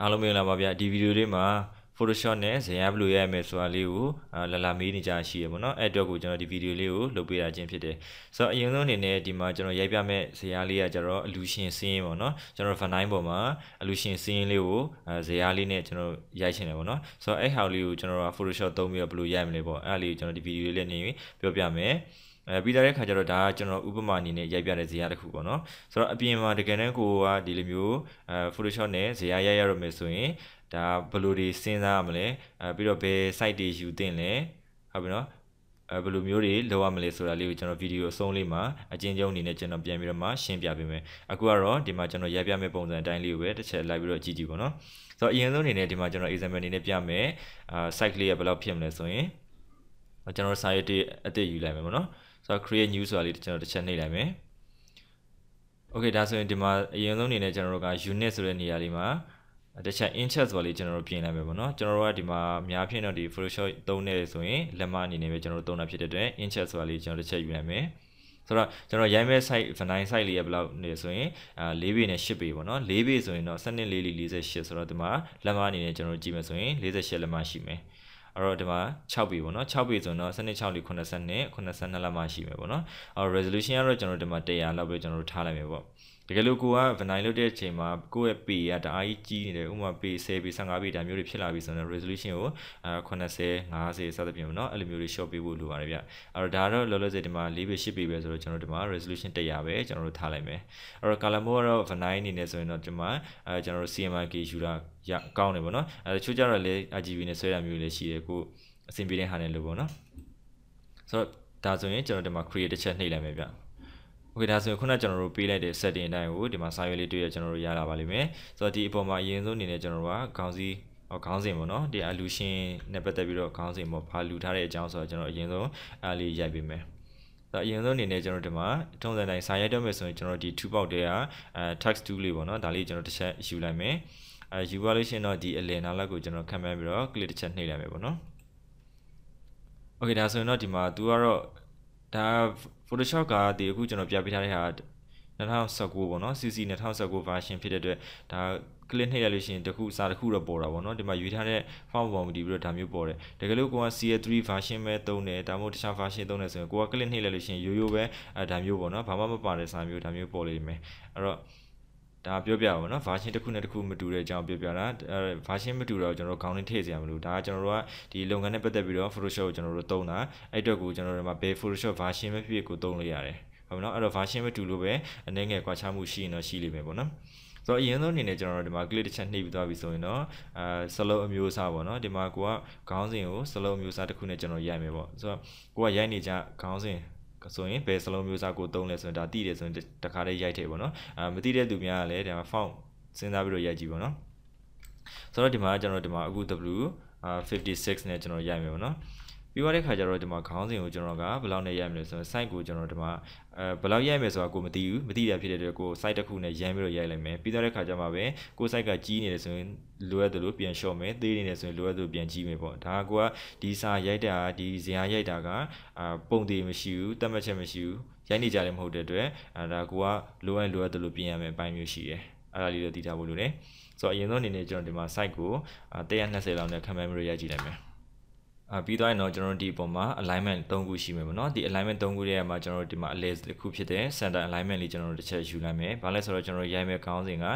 အားလုံးမင်္ဂလာပါဗျာဒီဗီဒီယိုလေးမှာ Photoshop နဲ့ဇာတ်ရဘယ်လိုရရမယ်ဆိုတာလေးကိုလလာမေးနေကြရှိရပါတော့အဲ့အတွက်ကိုကျွန်တော်ဒီဗီဒီယိုလေးကိုလုပ်ပေးတာချင်းဖြစ်တယ်ဆိုတော့အရင်ဆုံးအနေနဲ့ဒီမှာကျွန်တော်ရိုက်ပြမဲ့ဇာတ်လေးကကျွန်တော် illusion စင်းရင်းပေါ့နော်ကျွန်တော် Venine ပေါ်မှာ illusion စင်းရင်းလေးကိုဇာတ်လေးနဲ့ကျွန်တော်ရိုက်ချင်တယ်ပေါ့နော်ဆိုတော့အဲ့ဟာလေးကိုကျွန်တော်က Photoshop သုံးပြီးတော့ဘယ်လိုရိုက်မလဲပေါ့အဲ့ဒါလေးကိုကျွန်တော်ဒီဗီဒီယိုလေးနဲ့ပြောပြမယ်အဲပြီးတဲ့ခါကျတော့ဒါကကျွန်တော်ဥပမာအနေနဲ့ရိုက်ပြတဲ့ဇာတ်တစ်ခုပေါ့နော်ဆိုတော့အပြင်မှာတကယ်တမ်းကိုကဒီလိုမျိုးအဲ Photoshop နဲ့ဇာတ်ရိုက်ရရမယ်ဆိုရင်ဒါဘယ်လိုတွေစဉ်းစားရမလဲအဲပြီးတော့ဘယ် site တွေယူသင့်လဲဟုတ်ပြီနော်အဲဘယ်လိုမျိုးတွေလုပ်ရမလဲဆိုတာလေးကိုကျွန်တော်ဗီဒီယိုအဆုံးလေးမှာအကျဉ်းချုပ်အနေနဲ့ကျွန်တော်ပြန်ပြီးတော့မှရှင်းပြပေးမယ်အခုကတော့ဒီမှာကျွန်တော်ရိုက်ပြမယ့်ပုံစံအတိုင်းလေးကိုပဲတစ်ချက်လိုက်ပြီးတော့ကြည့်ကြည့်ပါတော့ဆိုတော့အရင်ဆုံးအနေနဲ့ဒီမှာကျွန်တော် example အနေနဲ့ပြမယ်အာ site လေးကဘယ်လောက်ဖြစ်မလဲဆိုရင်ကျွန်တော်စာရေးတစ်အစ်စ်ယူလိုက်မယ်ပေါ့နော်ဆိုတော့ create new ဆိုတာလေးကျွန်တော်တစ်ချက်နှိပ်လိုက်မယ် okay ဒါဆိုရင်ဒီမှာအရင်ဆုံးအနေနဲ့ကျွန်တော်တို့က unit ဆိုတဲ့နေရာလေးမှာတစ်ချက် inches ဆိုတာလေးကျွန်တော်တို့ပြင်လိုက်မယ်ပေါ့နော်ကျွန်တော်တို့ကဒီမှာများဖြင့်တော့ဒီ Photoshop သုံးနေဆိုရင်လက်မအနေနဲ့ပဲကျွန်တော်တို့သုံးတာဖြစ်တဲ့အတွက် inches ဆိုတာလေးကျွန်တော်တစ်ချက်ယူလိုက်မယ်ဆိုတော့ကျွန်တော်ရိုင်းမဲ့ site vanilla site လေးရဘယ်လောက်နေဆိုရင်အာ၄ပေနဲ့၈ပေပေါ့နော်၄ပေဆိုရင်တော့7.448ဆိုတော့ဒီမှာလက်မအနေနဲ့ကျွန်တော်တို့ကြည့်မယ်ဆိုရင်48လက်မရှိမယ်။အဲ့တော့ဒီမှာ6ပေပေါ့နော်6ပေဆိုတော့စနစ်6လေး82 82လက်မှရှိမယ်ပေါ့နော်အဲ့တော့ resolution ကတော့ကျွန်တော်ဒီမှာ100လောက်ပဲကျွန်တော်ထားလိုက်မယ်ပေါ့တကယ်လို့ကိုကဗနိုင်းလုပ်တဲ့အချိန်မှာကိုယ့်ရဲ့ pay ကတအားကြီးကြီးနေတယ်ဥပမာ pay 10 pay 15 pay ဒါမျိုးတွေဖြစ်လာပြီဆိုရင် resolution ကို80 50စသဖြင့်ပေါ့နော်အဲ့လိုမျိုးတွေ short ပေးဖို့လိုပါတယ်ဗျအဲ့တော့ဒါတော့လောလောဆယ်ဒီမှာ4 pay 8 pay ပဲဆိုတော့ကျွန်တော်ဒီမှာ resolution 100ပဲကျွန်တော်တို့ထားလိုက်မယ်အဲ့တော့ color mode ကတော့ vanilla အနေနဲ့ဆိုရင်တော့ဒီမှာအဲကျွန်တော်တို့ CMYK ယူတာရကောင်းတယ်ပေါ့နော်အဲတချို့ကြတော့လည်း RGB နဲ့ဆွဲတာမျိုးလည်းရှိတယ်ကိုအဆင်ပြေတဲ့ဟာနဲ့လို့ပေါ့နော်ဆိုတော့ဒါဆိုရင်ကျွန်တော်ဒီမှာ create တစ်ချက်နှိပ်လိုက်မယ်ဗျ Okay ဒါဆိုရင်ခုနကျွန်တော်တို့ပေးလိုက်တဲ့ setting အတိုင်းကိုဒီမှာစာရွက်လေးတွေ့ရကျွန်တော်တို့ရလာပါလိမ့်မယ်ဆိုတော့ဒီအပေါ်မှာအရင်ဆုံးအနေနဲ့ကျွန်တော်တို့ကခေါင်းစည်းဟောခေါင်းစဉ်ပေါ့နော်ဒီအလူရှင်နဲ့ပတ်သက်ပြီးတော့ခေါင်းစဉ်ပေါ့ဘာလူထားတဲ့အကြောင်းဆိုတော့ကျွန်တော်အရင်ဆုံးအားလေးရိုက်ပေးမယ်ဒါအရင်ဆုံးအနေနဲ့ကျွန်တော်ဒီမှာထုံးစံတိုင်းစာရိုက်တော့မယ်ဆိုရင်ကျွန်တော်ဒီ2ပေါက်တည်းကအဲ text to လေးပေါ့နော်ဒါလေးကျွန်တော်တစ်ချက်ယူလိုက်မယ်အဲယူပါလို့ရှိရင်တော့ဒီအလယ်နာလောက်ကိုကျွန်တော်ခံမှန်းပြီးတော့ click တစ်ချက်နှိပ်လိုက်မယ်ပေါ့နော် Okay ဒါဆိုရင်တော့ဒီမှာ तू ကတော့ဒါ Photoshop ကဒီအခုကျွန်တော်ပြပေးထားတဲ့ဟာ2019ပေါ့နော် CC 2019 version ဖြစ်တဲ့အတွက်ဒါ click နှိပ်လိုက်လို့ရှိရင်တခုစာတခုတော့ပေါ်တာပေါ့နော်ဒီမှာရွေးထားတဲ့ font ပေါ်မှာဒီပြီးတော့ဒါမျိုးပေါ်တယ်တကယ်လို့ကိုက CA3 version ပဲသုံးတယ်ဒါမှမဟုတ်တခြား version သုံးတယ်ဆိုရင်ကိုက click နှိပ်လိုက်လို့ရှိရင်ရိုးရိုးပဲအဲဒါမျိုးပေါ့နော်ဘာမှမပါတဲ့စာမျိုးဒါမျိုးပေါ်လိမ့်မယ်အဲ့တော့ဒါပြောပြပါဘောနော် version တစ်ခုနဲ့တစ်ခုမတူတဲ့အကြောင်းပြောပြတာ version မတူတော့ကျွန်တော်ခေါင်းနဲ့ထည့်စရာမလိုဒါကကျွန်တော်တို့ကဒီလုပ်ငန်းနဲ့ပတ်သက်ပြီးတော့ Photoshop ကိုကျွန်တော်တို့သုံးတာအဲ့အတွက်ကိုကျွန်တော်တို့မှာဘယ် Photoshop version ပဲဖြစ်ဖြစ်ကိုသုံးလို့ရတယ်ဟုတ်မလားအဲ့တော့ version မတူလို့ပဲအနည်းငယ်ကွာခြားမှုရှိရင်တော့ရှိလိမ့်မယ်ပေါ့နော်ဆိုတော့အရင်ဆုံးအနေနဲ့ကျွန်တော်တို့ဒီမှာ click တစ်ချက်နှိပ်ပြီးသွားပြီဆိုရင်တော့အဲစလုံးအမျိုးအစားပေါ့နော်ဒီမှာကိုကခေါင်းစဉ်ကိုစလုံးအမျိုးအစားတစ်ခုနဲ့ကျွန်တော်ရိုက်မယ်ပေါ့ဆိုတော့ကိုကရိုက်နေကြခေါင်းစဉ်ဆိုရင်ဘယ်စလုံးမျိုးစားကိုသုံးလဲဆိုရင်ဒါသိတယ်ဆိုရင်တခါတည်းရိုက်ထည့်ပေါ့နော်အာမသိတဲ့သူများကလည်းဒီမှာ font စဉ်းစားပြီးတော့ရိုက်ကြည့်ပေါ့နော်ဆိုတော့ဒီမှာကျွန်တော်ဒီမှာအခု w 56နဲ့ကျွန်တော်ရိုက်မယ်ပေါ့နော်ပြီးသွားတဲ့ခါကျတော့ဒီမှာခေါင်းစဉ်ကိုကျွန်တော်ကဘယ်လောက်နဲ့ရိုက်မလဲဆိုတော့ site ကိုကျွန်တော်ဒီမှာအဲဘယ်လောက်ရိုက်မယ်ဆိုတာကိုမသိဘူးမသိတာဖြစ်တဲ့အတွက်ကို site တစ်ခုနဲ့ရမ်းပြီးတော့ရိုက်လိုက်မယ်ပြီးသွားတဲ့ခါကျမှပဲကို site ကကြီးနေတယ်ဆိုရင်လိုအပ်တယ်လို့ပြန်လျှော့မယ်သေးနေတယ်ဆိုရင်လိုအပ်တယ်လို့ပြန်ကြီးမယ်ပေါ့ဒါကကိုကဒီစာရိုက်တာဒီဇင်ဟာရိုက်တာကအာပုံသေးမရှိဘူးတတ်မှတ်ချက်မရှိဘူးရိုက်နေကြလည်းမဟုတ်တဲ့အတွက်အာဒါကိုကလိုအပ်လိုအပ်တယ်လို့ပြင်ရမယ်အပိုင်းမျိုးရှိတယ်အဲ့ဒါလေးတော့သိထားဖို့လိုတယ်ဆိုတော့အရင်ဆုံးအနေနဲ့ကျွန်တော်ဒီမှာ site ကို120လောက်နဲ့ command ရိုက်ကြည့်လိုက်မယ်အာပြီးသွားရင်တော့ကျွန်တော်တို့ဒီအပေါ်မှာ alignment ၃ခုရှိမယ်ပေါ့နော်ဒီ alignment ၃ခုထဲမှာကျွန်တော်တို့ဒီမှာ alias တစ်ခုဖြစ်တဲ့ center alignment လေးကျွန်တော်တို့တစ်ချက်ယူလိုက်မယ်။ဘာလဲဆိုတော့ကျွန်တော်တို့ရိုက်မဲ့ခေါင်းစဉ်က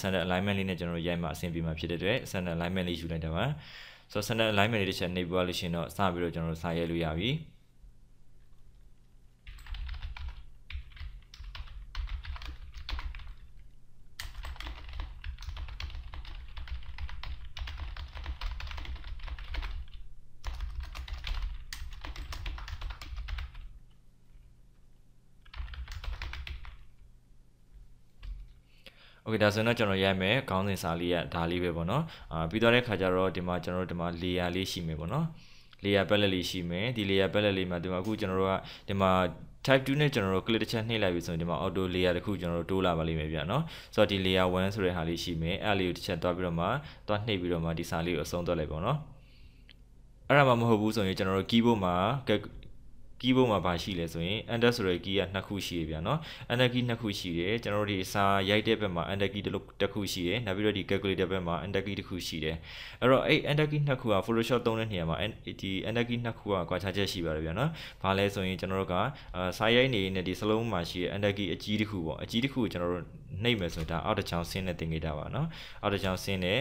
center alignment လေးနဲ့ကျွန်တော်တို့ရိုက်မှအဆင်ပြေမှာဖြစ်တဲ့အတွက် center alignment လေးယူလိုက်တာပါ။ဆိုတော့ center alignment လေးတစ်ချက်နှိပ်ပွားလို့ရှိရင်တော့စပြီးတော့ကျွန်တော်တို့စာရိုက်လို့ရပြီ။ Okay ဒါဆိုတော့ကျွန်တော်ရိုက်မယ်ခေါင်းစဉ်စာလေးကဒါလေးပဲပေါ့နော်အာပြီးသွားတဲ့ခါကျတော့ဒီမှာကျွန်တော်တို့ဒီမှာ layer လေးရှိမယ်ပေါ့နော် layer palette လေးရှိမယ်ဒီ layer palette လေးမှာဒီမှာအခုကျွန်တော်တို့ကဒီမှာ type 2နဲ့ကျွန်တော်တို့ click တစ်ချက်နှိပ်လိုက်ပြီဆိုရင်ဒီမှာ auto layer တစ်ခုကျွန်တော်တို့တိုးလာပါလိမ့်မယ်ဗျာနော်ဆိုတော့ဒီ layer 1ဆိုတဲ့ဟာလေးရှိမယ်အဲ့လေးကိုတစ်ချက်တွားပြီးတော့မှတွားနှိပ်ပြီးတော့မှဒီစာလေးကိုအဆုံးသွားလိုက်ပါတော့နော်အဲ့ဒါမှမဟုတ်ဘူးဆိုရင်ကျွန်တော်တို့ keyboard မှာကီးဘုတ်မှာပါရှိလဲဆိုရင် under ဆိုတဲ့ key ကနှစ်ခုရှိရပြန်เนาะ under key နှစ်ခုရှိတယ်ကျွန်တော်တို့ဒီစာရိုက်တဲ့ဘက်မှာ under key တစ်ခုရှိတယ်နောက်ပြီးတော့ဒီ calculator ဘက်မှာ under key တစ်ခုရှိတယ်အဲ့တော့အဲ့ under key နှစ်ခုက photoshop သုံးတဲ့နေရာမှာဒီ under key နှစ်ခုကကွာခြားချက်ရှိပါတယ်ပြန်เนาะဘာလဲဆိုရင်ကျွန်တော်တို့ကစာရိုက်နေတဲ့ဒီစလုံးမှာရှိတဲ့ under key အကြီးတစ်ခုပေါ့အကြီးတစ်ခုကိုကျွန်တော်တို့နှိပ်မယ်ဆိုရင်ဒါအောက်တစ်ချောင်းဆင်းတဲ့သင်္ကေတပါเนาะအောက်တစ်ချောင်းဆင်းတဲ့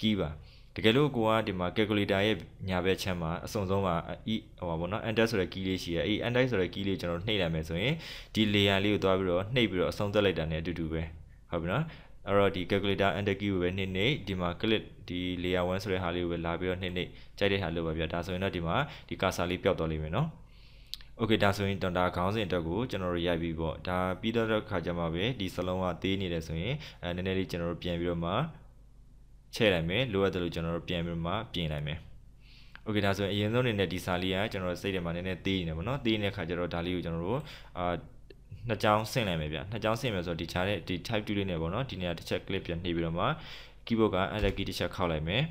key ပါတကယ်လို့ကိုကဒီမှာ calculator ရဲ့ညာဘက်ချမ်းမှာအစုံဆုံးမှာ e ဟိုပါဘောနော် enter ဆိုတဲ့ key လေးရှိရအဲ enter ဆိုတဲ့ key လေးကျွန်တော်နှိပ်လိုက်မယ်ဆိုရင်ဒီ layer လေးကိုသွားပြီးတော့နှိပ်ပြီးတော့အဆုံးသက်လိုက်တာ ਨੇ အတူတူပဲဟုတ်ပြီနော်အဲ့တော့ဒီ calculator enter key ကိုပဲနှိပ်နှိပ်ဒီမှာ click ဒီ layer 1ဆိုတဲ့ဟာလေးကိုပဲလာပြီးတော့နှိပ်နှိပ်ကြိုက်တဲ့ဟာလို့ပါဗျာဒါဆိုရင်တော့ဒီမှာဒီ cursor လေးပျောက်သွားလိမ့်မယ်နော်โอเคဒါဆိုရင်ဒါခေါင်းစဉ်အတွက်ကိုကျွန်တော်တို့ရိုက်ပြီးပေါ့ဒါပြီးတော့ခါကြမှာပဲဒီစလုံးကသေးနေတယ်ဆိုရင်အဲနည်းနည်းလေးကျွန်တော်တို့ပြန်ပြီးတော့မှချဲ့လိုက်မယ်လိုအပ်တယ်လို့ကျွန်တော်တို့ပြန်ပြီးမှပြင်လိုက်မယ်โอเคဒါဆိုရင်အရင်ဆုံးအနေနဲ့ဒီစာလေးကကျွန်တော်စိတ်ထဲမှာနည်းနည်းသေးနေတယ်ဗောနော်သေးနေတဲ့ခါကျတော့ဒါလေးကိုကျွန်တော်တို့အာနှစ်ချောင်းဆင့်လိုက်မယ်ဗျနှစ်ချောင်းဆင့်မယ်ဆိုတော့ဒီခြားတဲ့ဒီ type 2လေးနဲ့ဗောနော်ဒီနေရာတစ်ချက် clip ပြန်နှိပ်ပြီးတော့မှ keyboard က enter key တစ်ချက်ခောက်လိုက်မယ်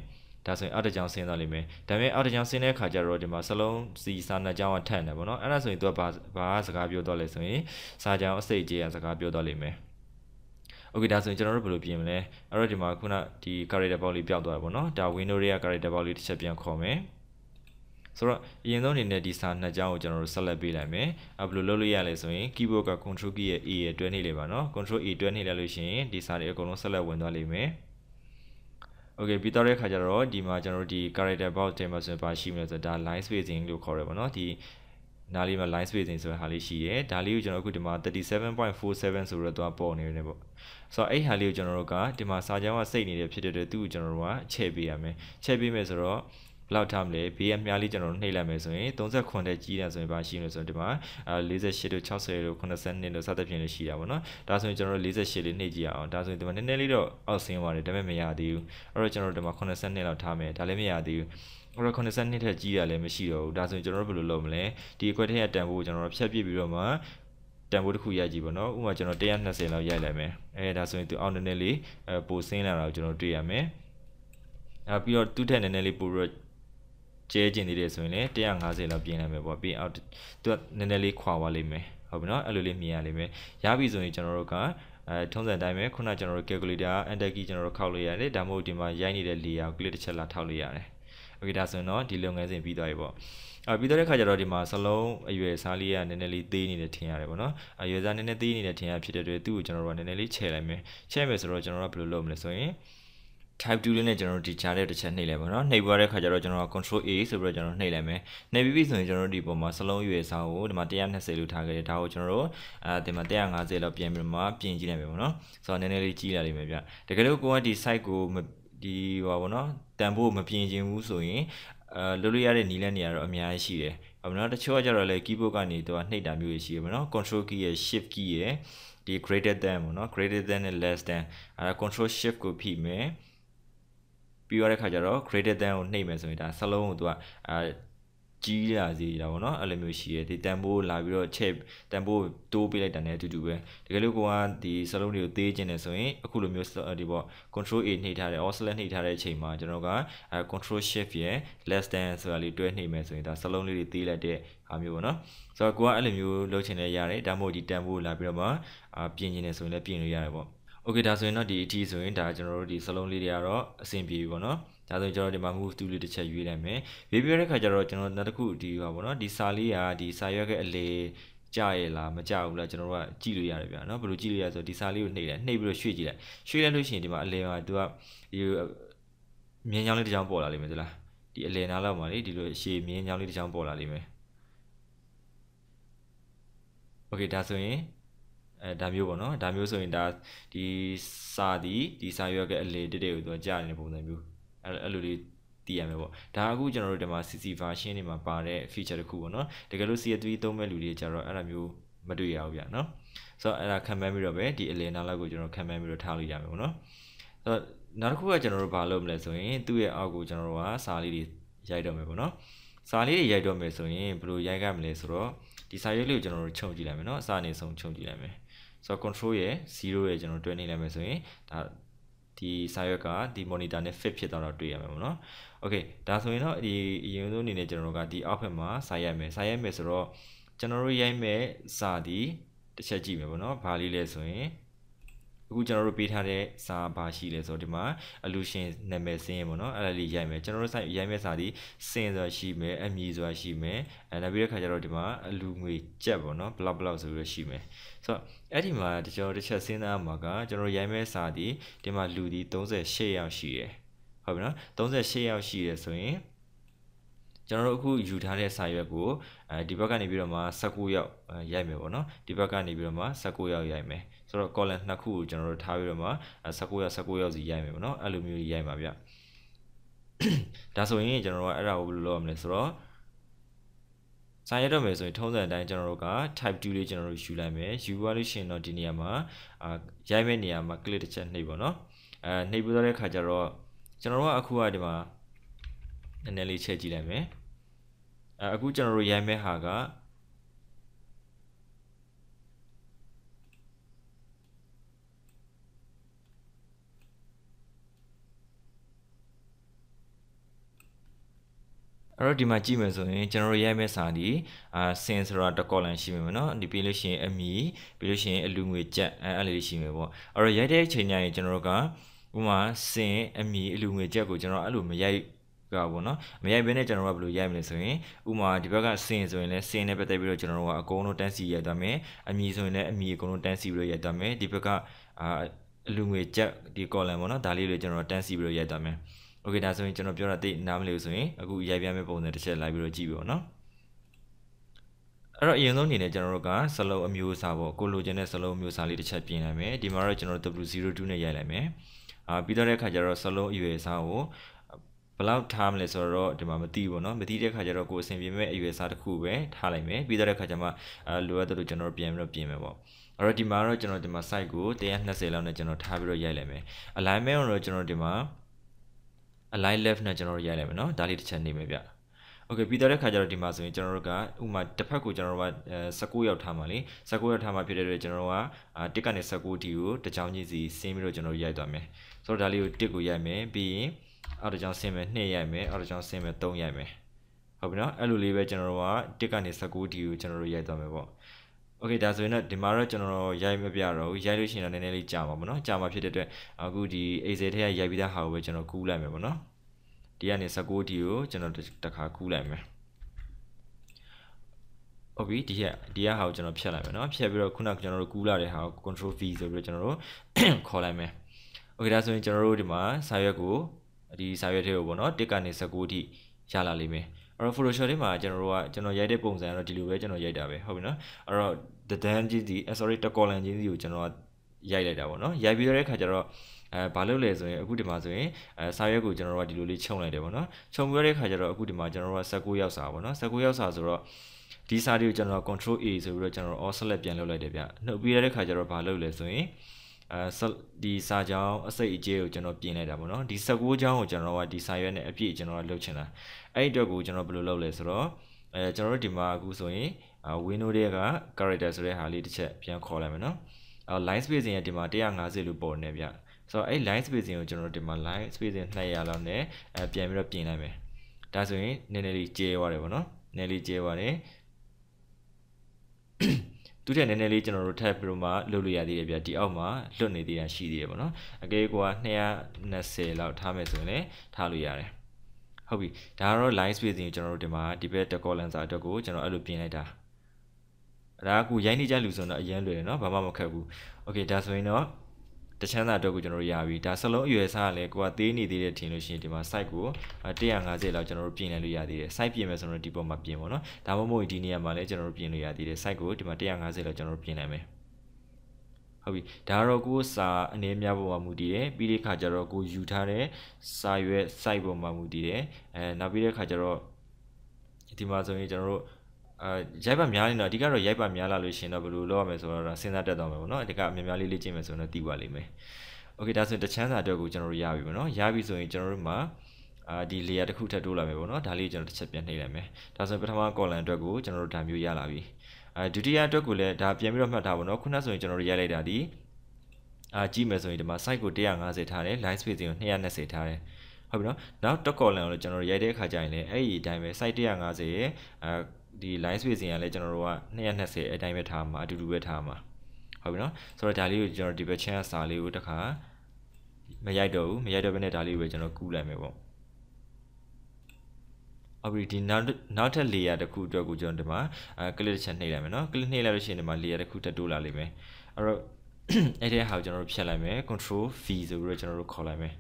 ဒါဆိုရင်အောက်တစ်ချောင်းဆင်းသွားလိမ့်မယ်ဒါပေမဲ့အောက်တစ်ချောင်းဆင်းတဲ့အခါကျတော့ဒီမှာစလုံးစီစာနှစ်ချောင်းကထပ်နေတယ်ဗောနော်အဲ့ဒါဆိုရင်သူကဘာဘာစကားပြောတော့လဲဆိုရင်စာချောင်းအစိတ်ကြီးကစကားပြောတော့လိမ့်မယ် okay ဒါဆိုရင်ကျွန်တော်တို့ဘယ်လိုပြင်မလဲအဲ့တော့ဒီမှာခုနဒီ character box လေးပျောက်သွားတယ်ပေါ့နော်ဒါ window တွေက character box လေးတစ်ချက်ပြန်ခေါ်မယ်ဆိုတော့အရင်ဆုံးအနေနဲ့ဒီစာနှစ်ကြောင်းကိုကျွန်တော်တို့ဆက်လက်ပေးလိုက်မယ်။အဘယ်လိုလုပ်လို့ရလဲဆိုရင် keyboard က control key ရဲ့ A ရဲ့တွဲနှိပ်လိုက်ပါနော်။ control A တွဲနှိပ်လိုက်လို့ရှိရင်ဒီစာတွေအကုန်လုံးဆက်လက်ဝင်သွားလိမ့်မယ်။ Okay ပြီးတော့တဲ့ခါကျတော့ဒီမှာကျွန်တော်တို့ဒီ character box ထဲမှာဆိုရင်ပါရှိမလဲဆိုတော့ဒါ line spacing လို့ခေါ်ရပါတော့။ဒီဒါလေးမှာ line spacing ဆိုတဲ့ဟာလေးရှိတယ်ဒါလေးကိုကျွန်တော်အခုဒီမှာ37.47ဆိုတော့သွားပေါ်နေရတယ်ပေါ့ဆိုတော့အဲ့ဟာလေးကိုကျွန်တော်တို့ကဒီမှာစာချမ်းကစိတ်နေတယ်ဖြစ်တဲ့အတွက်သူ့ကိုကျွန်တော်တို့ကချဲ့ပေးရမယ်ချဲ့ပေးမယ်ဆိုတော့ဘလောက်ထားမလဲဘေးအမြားလေးကျွန်တော်တို့နှိပ်လိုက်မယ်ဆိုရင်38တက်ကြီးတယ်ဆိုရင်ဘာရှိမလဲဆိုတော့ဒီမှာ48တို့60တို့82တို့စသဖြင့်လည်းရှိတာပေါ့နော်ဒါဆိုရင်ကျွန်တော်တို့48လေးနှိပ်ကြည့်အောင်ဒါဆိုရင်ဒီမှာနည်းနည်းလေးတော့အောက်ဆင်းသွားတယ်ဒါပေမဲ့မရသေးဘူးအဲ့တော့ကျွန်တော်တို့ဒီမှာ82လောက်ထားမယ်ဒါလည်းမရသေးဘူးဟိုရ80နှစ်ထက်ကြီးတာလည်းမရှိတော့ဘူးဒါဆိုရင်ကျွန်တော်တို့ဘယ်လိုလုပ်မလဲဒီအခွက်ထက်ရတန်ဖိုးကိုကျွန်တော်တို့ဖြတ်ပြစ်ပြီးတော့မှတန်ဖိုးတစ်ခုရိုက်ကြည့်ပါနော်ဥပမာကျွန်တော်120လောက်ရိုက်လိုက်မယ်အဲဒါဆိုရင်သူအောင်နည်းနည်းလေးအဲပိုဆင်းလာတာကိုကျွန်တော်တွေ့ရမယ်အဲပြီးတော့သူ့ထက်နည်းနည်းလေးပိုပြီးတော့ကျဲကျင်နေတယ်ဆိုရင်လည်း150လောက်ပြင်လိုက်မယ်ပေါ့ပြီးအောင်သူကနည်းနည်းလေးခွာသွားလိမ့်မယ်ဟုတ်ပြီနော်အဲ့လိုလေးမြင်ရလိမ့်မယ်ရပြီဆိုရင်ကျွန်တော်တို့ကအဲထုံးစံတိုင်းပဲခုနကျွန်တော်တို့ calculator enter key ကျွန်တော်တို့ခောက်လို့ရတယ်ဒါမှမဟုတ်ဒီမှာရိုက်နေတဲ့ layer ကို click တစ်ချက်လာထောက်လို့ရတယ် okay ဒါဆိုရင်တော့ဒီလုပ်ငန်းစဉ်ပြီးသွားပြီပေါ့အဲပြီးတော့တဲ့ခါကျတော့ဒီမှာစလုံးအရွယ်စားလေးကနည်းနည်းလေးသေးနေတယ်ထင်ရတယ်ပေါ့နော်အရွယ်စားနည်းနည်းသေးနေတယ်ထင်ရဖြစ်တဲ့အတွက်သူ့ကိုကျွန်တော်တို့ကနည်းနည်းလေးချဲ့လိုက်မယ်ချဲ့မယ်ဆိုတော့ကျွန်တော်တို့ကဘယ်လိုလုပ်မလဲဆိုရင် type 2လေးနဲ့ကျွန်တော်တို့ဒီချားတဲ့တစ်ချက်နှိပ်လိုက်ပါတော့နှိပ်ပွားတဲ့ခါကျတော့ကျွန်တော် control A ဆိုပြီးတော့ကျွန်တော်နှိပ်လိုက်မယ်နှိပ်ပြီးပြီဆိုရင်ကျွန်တော်တို့ဒီပုံမှာစလုံးရွယ်ဆောင်ကိုဒီမှာ120လို့ထားခဲ့တယ်ဒါကိုကျွန်တော်တို့အဲဒီမှာ150လောက်ပြင်ပြီးမှပြင်ကြည့်လိုက်မယ်ပေါ့နော်ဆိုတော့နည်းနည်းလေးကြီးလာလိမ့်မယ်ဗျတကယ်လို့ကိုကဒီ site ကိုဒီဟောပါဘောနော်တန်ဖိုးမပြင်ချင်ဘူးဆိုရင်အဲလုပ်လို့ရတဲ့နီးလန်းနေရာတော့အများကြီးရှိတယ်။ဟုတ်မလားတချို့ကကြတော့လေ keyboard ကနေတော့နှိပ်တာမျိုးရှိရမှာနော် control key ရယ် shift key ရယ်ဒီ greater than ပေါ့နော် greater than နဲ့ less than အဲ control shift ကိုဖိမယ်ပြီးရတဲ့ခါကျတော့ greater than ကိုနှိပ်မယ်ဆိုရင်ဒါစလုံးကိုသူကအဲကြီးလာစေတာပေါ့နော်အဲ့လိုမျိုးရှိရဲဒီတန်ဖိုးလာပြီးတော့ချက်တန်ဖိုးတိုးပေးလိုက်တာ ਨੇ အတူတူပဲတကယ်လို့ကိုကဒီစလုံးတွေကိုသေးခြင်းနေဆိုရင်အခုလိုမျိုးဒီပေါ့ control a နှိပ်ထားတယ် oscillate နှိပ်ထားတဲ့အချိန်မှာကျွန်တော်က control shift ရယ် less than ဆိုတာလေးတွဲနှိပ်မယ်ဆိုရင်ဒါစလုံးလေးတွေသေးလိုက်တဲ့ဟာမျိုးပေါ့နော်ဆိုတော့ကိုကအဲ့လိုမျိုးလုပ်ချင်လည်းရတယ်ဒါမှမဟုတ်ဒီတန်ဖိုးလာပြီးတော့မှပြင်ခြင်းနေဆိုရင်လည်းပြင်လို့ရတယ်ပေါ့ okay ဒါဆိုရင်တော့ဒီအထီးဆိုရင်ဒါကျွန်တော်တို့ဒီစလုံးလေးတွေကတော့အဆင်ပြေပြီပေါ့နော်ဒါဆိုကျွန်တော်ဒီမှာ move to လေးတစ်ချက်ရွေးလိုက်မယ်ရွေးပြတဲ့ခါကျတော့ကျွန်တော်နောက်တစ်ခုဒီပါဗောနော်ဒီစာလေးကဒီစာရွက်ရဲ့အလေကြရလားမကြဘူးလားကျွန်တော်တို့ကကြည့်လို့ရတယ်ဗျာနော်ဘယ်လိုကြည့်လို့ရဆိုဒီစာလေးကိုနှိပ်လိုက်နှိပ်ပြီးတော့ရွှေ့ကြည့်လိုက်ရွှေ့လိုက်လို့ရှိရင်ဒီမှာအလေမှာ तू ကဒီမြင်းချောင်းလေးတစ်ချောင်းပေါ်လာလိမ့်မယ်သလားဒီအလေနားလောက်မှာလေဒီလိုရှေ့မြင်းချောင်းလေးတစ်ချောင်းပေါ်လာလိမ့်မယ်โอเคဒါဆိုရင်အဲဒါမျိုးပေါ့နော်ဒါမျိုးဆိုရင်ဒါဒီစာဒီဒီစာရွက်ကလည်းအလေတက်တက်ကိုသူကကြားနေတဲ့ပုံစံမျိုးအဲ့လိုလေးသိရမယ်ပေါ့ဒါအခုကျွန်တော်တို့ဒီမှာ CC version တွေမှာပါတဲ့ feature တခုပေါ့နော်တကယ်လို့ CSV သုံးမဲ့လူတွေကြတော့အဲ့လိုမျိုးမတွေ့ရဘူးဗျာနော်ဆိုတော့အဲ့ဒါခံမှန်းပြီးတော့ပဲဒီအလယ်နားလောက်ကိုကျွန်တော်ခံမှန်းပြီးတော့ထားလို့ရမယ်ပေါ့နော်ဆိုတော့နောက်တစ်ခုကကျွန်တော်တို့ဘာလုပ်မလဲဆိုရင်သူ့ရဲ့အောက်ကိုကျွန်တော်တို့ကစာလေးတွေရိုက်တော့မယ်ပေါ့နော်စာလေးတွေရိုက်တော့မယ်ဆိုရင်ဘယ်လိုရိုက်ရမလဲဆိုတော့ဒီစာရွက်လေးကိုကျွန်တော်တို့ခြုံကြည့်လိုက်မယ်နော်အစအနေဆုံးခြုံကြည့်လိုက်မယ်ဆိုတော့ control ရဲ့0ရဲ့ကျွန်တော်တွဲနေလိုက်မယ်ဆိုရင်ဒါဒီစာရွက်ကဒီ monitor နဲ့ fit ဖြစ်သွားတော့တွေ့ရမှာပေါ့နော် okay ဒါဆိုရင်တော့ဒီအရင်ဆုံးအနေနဲ့ကျွန်တော်တို့ကဒီအောက်ဘက်မှာစာရိုက်မယ်စာရိုက်မယ်ဆိုတော့ကျွန်တော်တို့ရိုက်မယ်စာဒီတစ်ချက်ကြည့်မယ်ပေါ့နော်ဘာလေးလဲဆိုရင်အခုကျွန်တော်တို့ပေးထားတဲ့စာဘာရှိလဲဆိုတော့ဒီမှာ allusion နာမည်စင်းရေပေါ့နော်အဲ့ဒါလေးရိုက်မယ်ကျွန်တော်တို့ site ရိုက်မဲ့စာဒီစင်ဆိုတာရှိမယ်အမည်ဆိုတာရှိမယ်အဲနောက်ပြီးတဲ့ခါကျတော့ဒီမှာအလူငွေကြက်ပေါ့နော်ဘလောက်ဘလောက်ဆိုပြီးတော့ရှိမယ်ဆိုတော့အဲ့ဒီမှာကျွန်တော်တစ်ချက်စဉ်းစားမှာကကျွန်တော်ရိုက်မဲ့စာဒီဒီမှာလူဒီ38ယောက်ရှိတယ်ဟုတ်ပြီနော်38ယောက်ရှိတယ်ဆိုရင်ကျွန်တော်တို့အခုယူထားတဲ့စာရွက်ကိုအဲဒီဘက်ကနေပြီးတော့မှ19ရောက်ရိုက်မယ်ပေါ့နော်ဒီဘက်ကနေပြီးတော့မှ19ရောက်ရိုက်မယ်ဆိုတော့ column နှစ်ခုကိုကျွန်တော်တို့ထားပြီးတော့မှ16ရက်16ရက်စီရိုက်မယ်ပေါ့နော်အဲ့လိုမျိုးကြီးရိုက်ပါဗျဒါဆိုရင်ကျွန်တော်တို့ကအဲ့ဒါကိုဘယ်လိုလုပ်ရမလဲဆိုတော့စာရိုက်တော့မယ်ဆိုရင်ထုံးစံအတိုင်းကျွန်တော်တို့က type 2လေးကျွန်တော်တို့ယူလိုက်မယ်ယူရလို့ရှိရင်တော့ဒီနေရာမှာအာရိုက်မဲ့နေရာမှာ click တစ်ချက်နှိပ်ပေါ့နော်အဲနှိပ်ပြီးတော့တဲ့ခါကျတော့ကျွန်တော်တို့ကအခုကဒီမှာနည်းနည်းလေးချက်ကြည့်လိုက်မယ်အဲအခုကျွန်တော်တို့ရိုက်မဲ့ဟာကအဲ့တော့ဒီမှာကြည့်မယ်ဆိုရင်ကျွန်တော်ရိုက်မဲ့စာဒီအာစင်ဆိုတာတစ်ကော်လန်ရှိမယ်เนาะဒီပြီးလို့ရှိရင်အမီပြီးလို့ရှိရင်အလူငွေကြက်အဲ့အဲ့လေးရှိမယ်ပေါ့အဲ့တော့ရိုက်တဲ့အချိန်ညရင်ကျွန်တော်တို့ကဥမာစင်အမီအလူငွေကြက်ကိုကျွန်တော်အဲ့လိုမရိုက်ကပေါ့နော်မရိုက်ဘဲနဲ့ကျွန်တော်တို့ကဘယ်လိုရိုက်မလဲဆိုရင်ဥမာဒီဘက်ကစင်ဆိုရင်လည်းစင်နဲ့ပတ်သက်ပြီးတော့ကျွန်တော်တို့ကအကုန်လုံးတန်းစီရိုက်သွားမယ်အမီဆိုရင်လည်းအမီအကုန်လုံးတန်းစီပြီးတော့ရိုက်သွားမယ်ဒီဘက်ကအာလူငွေကြက်ဒီ column ပေါ့နော်ဒါလေးတွေကျွန်တော်တန်းစီပြီးတော့ရိုက်သွားမယ်โอเคဒါဆိုရင်ကျွန်တော်ပြောတာတိနားမလည်ဘူးဆိုရင်အခုရိုက်ပြမယ့်ပုံစံတစ်ချက်လိုက်ပြီးတော့ကြည့်ပါဦးเนาะအဲ့တော့အရင်ဆုံးအနေနဲ့ကျွန်တော်တို့ကစလုံးအမျိုးအစားပေါ့ကိုလိုချင်တဲ့စလုံးအမျိုးအစားလေးတစ်ချက်ပြင်လိုက်မယ်ဒီမှာတော့ကျွန်တော်တို့ W02 နဲ့ရိုက်လိုက်မယ်အာပြီးတော့တဲ့အခါကျတော့စလုံးအရွယ်အစားကိုဘလောက်ထားမလဲဆိုတော့ဒီမှာမသိဘူးเนาะမသိတဲ့ခါကျတော့ကိုယ်အဆင်ပြေမဲ့အရွယ်စားတစ်ခုပဲထားလိုက်မယ်ပြီးတော့တဲ့ခါကျမှအဲလိုအပ်တယ်လို့ကျွန်တော်ပြန်ပြီးတော့ပြင်မယ်ပေါ့အဲ့တော့ဒီမှာတော့ကျွန်တော်ဒီမှာ site ကို120လောက်နဲ့ကျွန်တော်ထားပြီးတော့ရိုက်လိုက်မယ် alignment ကိုတော့ကျွန်တော်ဒီမှာ align left နဲ့ကျွန်တော်တို့ရိုက်လိုက်မယ်နော်ဒါလေးတစ်ချက်နေမယ်ဗျโอเคပြီးတော့တဲ့ခါကျတော့ဒီမှာဆိုရင်ကျွန်တော်တို့ကဥမာတစ်ဖက်ကိုကျွန်တော်တို့က16ရောက်ထားမှာလေ16ရောက်ထားမှာဖြစ်တဲ့အတွက်ကျွန်တော်တို့က1ကနေ16ဒီကိုတစ်ချောင်းချင်းစီဆင်းပြီးတော့ကျွန်တော်တို့ရိုက်သွားမယ်ဆိုတော့ဒါလေးကို1ကိုရိုက်မယ်ပြီးရင်အော်တစ်ချောင်းဆင်းမယ်2ရိုက်မယ်အော်တစ်ချောင်းဆင်းမယ်3ရိုက်မယ်ဟုတ်ပြီနော်အဲ့လိုလေးပဲကျွန်တော်တို့က1ကနေ16ဒီကိုကျွန်တော်တို့ရိုက်သွားမယ်ပေါ့โอเคဒါဆိုရင်တော့ဒီမှာတော့ကျွန်တော်ရိုက်မပြတော့ဘူးရိုက်လို့ရှိရင်တော့နည်းနည်းလေးကြာပါဘောနော်ကြာမှာဖြစ်တဲ့အတွက်အခုဒီ Excel ထဲကရိုက်ပြီးသားဟာကိုပဲကျွန်တော်ကူးလိုက်မယ်ဘောနော်ဒီကနေ16ဒီကိုကျွန်တော်တခါကူးလိုက်မယ်ဟုတ်ပြီဒီကဒီကဟာကိုကျွန်တော်ဖြတ်လိုက်မယ်เนาะဖြတ်ပြီးတော့ခုနကကျွန်တော်တို့ကူးလာတဲ့ဟာကို control v ဆိုပြီးတော့ကျွန်တော်တို့ခေါ်လိုက်မယ်โอเคဒါဆိုရင်ကျွန်တော်တို့ဒီမှာစာရွက်ကိုဒီစာရွက်ထဲကိုပေါ့เนาะ1ကနေ19အထိရလာလိမ့်မယ်အဲ့တော့ Photoshop ထဲမှာကျွန်တော်တို့ကကျွန်တော်ရိုက်တဲ့ပုံစံကတော့ဒီလိုပဲကျွန်တော်ရိုက်တာပဲဟုတ်ပြီနော်အဲ့တော့တဒန်းကြီးဒီ sorry တကော်လန်ကြီးကိုကျွန်တော်ရိုက်လိုက်တာပေါ့နော်ရိုက်ပြီးတော့တဲ့ခါကျတော့အဲဘာလုပ်လဲဆိုရင်အခုဒီမှာဆိုရင်အဲစာရွက်ကိုကျွန်တော်တို့ကဒီလိုလေးခြုံလိုက်တယ်ပေါ့နော်ခြုံပြီးတဲ့ခါကျတော့အခုဒီမှာကျွန်တော်တို့က16ရောက်စာပေါ့နော်16ရောက်စာဆိုတော့ဒီစာတွေကိုကျွန်တော် control A ဆိုပြီးတော့ကျွန်တော် all select ပြန်လုပ်လိုက်တယ်ဗျနှုတ်ပြီးတဲ့ခါကျတော့ဘာလုပ်လဲဆိုရင်အဲဒီစာကြောင်းအစိတ်အကျေးကိုကျွန်တော်ပြင်လိုက်တာပေါ့နော်ဒီ16ကြောင်းကိုကျွန်တော်ကဒီစာရွက်နဲ့အပြည့်ကျွန်တော်ကလုပ်ချင်တာအဲ့ဒီအတွက်ကိုကျွန်တော်ဘယ်လိုလုပ်လဲဆိုတော့အဲကျွန်တော်တို့ဒီမှာအခုဆိုရင် window တွေက character ဆိုတဲ့ဟာလေးတစ်ချက် ပြန်ခေါ်လိုက်မယ်နော်အဲ line spacing ရဲ့ဒီမှာ150လို့ပေါ်နေဗျဆိုတော့အဲ့ line spacing ကိုကျွန်တော်တို့ဒီမှာ line spacing 200လောက်နဲ့အဲပြန်ပြီးတော့ပြင်လိုက်မယ်ဒါဆိုရင်နည်းနည်းလေးကျေသွားတယ်ပေါ့နော်နည်းနည်းလေးကျေသွားတယ်သူထက်နည်းနည်းလေးကျွန်တော်တို့ထပ်ပြီးတော့မှလွတ်လို့ရသေးတယ်ဗျဒီအောက်မှာလွတ်နေသေးတာရှိသေးတယ်ပေါ့နော်အကဲကွာ220လောက်ထားမယ်ဆိုရင်လည်းထားလို့ရတယ်ဟုတ်ပြီဒါကတော့ line spacing ကိုကျွန်တော်တို့ဒီမှာဒီဘက် decolancer အတွက်ကိုကျွန်တော်အဲ့လိုပြင်လိုက်တာအဲ့ဒါကကိုရိုင်းနေကြလူဆိုတော့အရင်လွယ်တယ်နော်ဘာမှမခက်ဘူး okay ဒါဆိုရင်တော့တချမ်းသာအတွက်ကိုကျွန်တော်တို့ရပြီဒါစလုံးအရွယ်စားကလည်းကိုကသေးနေသေးတယ်ထင်လို့ရှိရင်ဒီမှာ site ကို150လောက်ကျွန်တော်တို့ပြင်လဲလို့ရသေးတယ် site ပြင်မယ်ဆိုတော့ဒီပေါ်မှာပြင်ပါတော့ဒါမှမဟုတ်ဒီနေရာမှာလည်းကျွန်တော်တို့ပြင်လို့ရသေးတယ် site ကိုဒီမှာ150လောက်ကျွန်တော်တို့ပြင်နိုင်မယ်ဟုတ်ပြီဒါတော့ကိုစာအနေများပေါ်မှာမူတည်တယ်ပြီးတဲ့ခါကျတော့ကိုယူထားတဲ့စာရွက် site ပေါ်မှာမူတည်တယ်အဲနောက်ပြီးတဲ့ခါကျတော့ဒီမှာဆိုရင်ကျွန်တော်တို့အဲရိုက်ပါများနေတော့အဓိကတော့ရိုက်ပါများလာလို့ရှင်တော့ဘယ်လိုလုပ်ရမလဲဆိုတော့စဉ်းစားတတ်သွားမယ်ပေါ့နော်အဓိကအများများလေးလေ့ကျင့်မယ်ဆိုတော့သိပါလိမ့်မယ်โอเคဒါဆိုရင်တချမ်းစာအတွက်ကိုကျွန်တော်တို့ရပြီပေါ့နော်ရပြီဆိုရင်ကျွန်တော်တို့မှာအာဒီ layer တစ်ခုထပ်တိုးလာမယ်ပေါ့နော်ဒါလေးကျွန်တော်တစ်ချက်ပြန်နှိပ်လိုက်မယ်ဒါဆိုရင်ပထမ column အတွက်ကိုကျွန်တော်တို့ဒါမျိုးရလာပြီအာဒုတိယအတွက်ကိုလည်းဒါပြန်ပြီးတော့မှတ်ထားပါတော့ခုနဆိုရင်ကျွန်တော်တို့ရိုက်လိုက်တာဒီအာကြည့်မယ်ဆိုရင်ဒီမှာ site ကို150ထားတယ် line spacing ကို220ထားတယ်ဟုတ်ပြီနော်နောက်တစ် column ကိုလည်းကျွန်တော်ရိုက်တဲ့အခါကျရင်လည်းအဲ့ဒီအတိုင်းပဲ site 150ရဲ့အာဒီ line spacing ကလည်းကျွန်တော်တို့က220အတိုင်းပဲထားမှာအတူတူပဲထားမှာဟုတ်ပြီနော်ဆိုတော့ဒါလေးကိုကျွန်တော်ဒီဘက်ချင်းအစာလေးကိုတစ်ခါမရိုက်တော့ဘူးမရိုက်တော့ဘဲနဲ့ဒါလေးကိုပဲကျွန်တော်ကူးလိုက်မယ်ပေါ့အခုဒီနောက်နောက်ထပ် layer တစ်ခုအတွက်ကိုကျွန်တော်ဒီမှာအဲ click တစ်ချက်နှိပ်လိုက်မယ်နော် click နှိပ်လိုက်လို့ရှိရင်ဒီမှာ layer တစ်ခုတက်တိုးလာလိမ့်မယ်အဲ့တော့အဲ့ဒီဟာကိုကျွန်တော်တို့ဖြတ်လိုက်မယ် control v ဆိုပြီးတော့ကျွန်တော်တို့ခေါ်လိုက်မယ်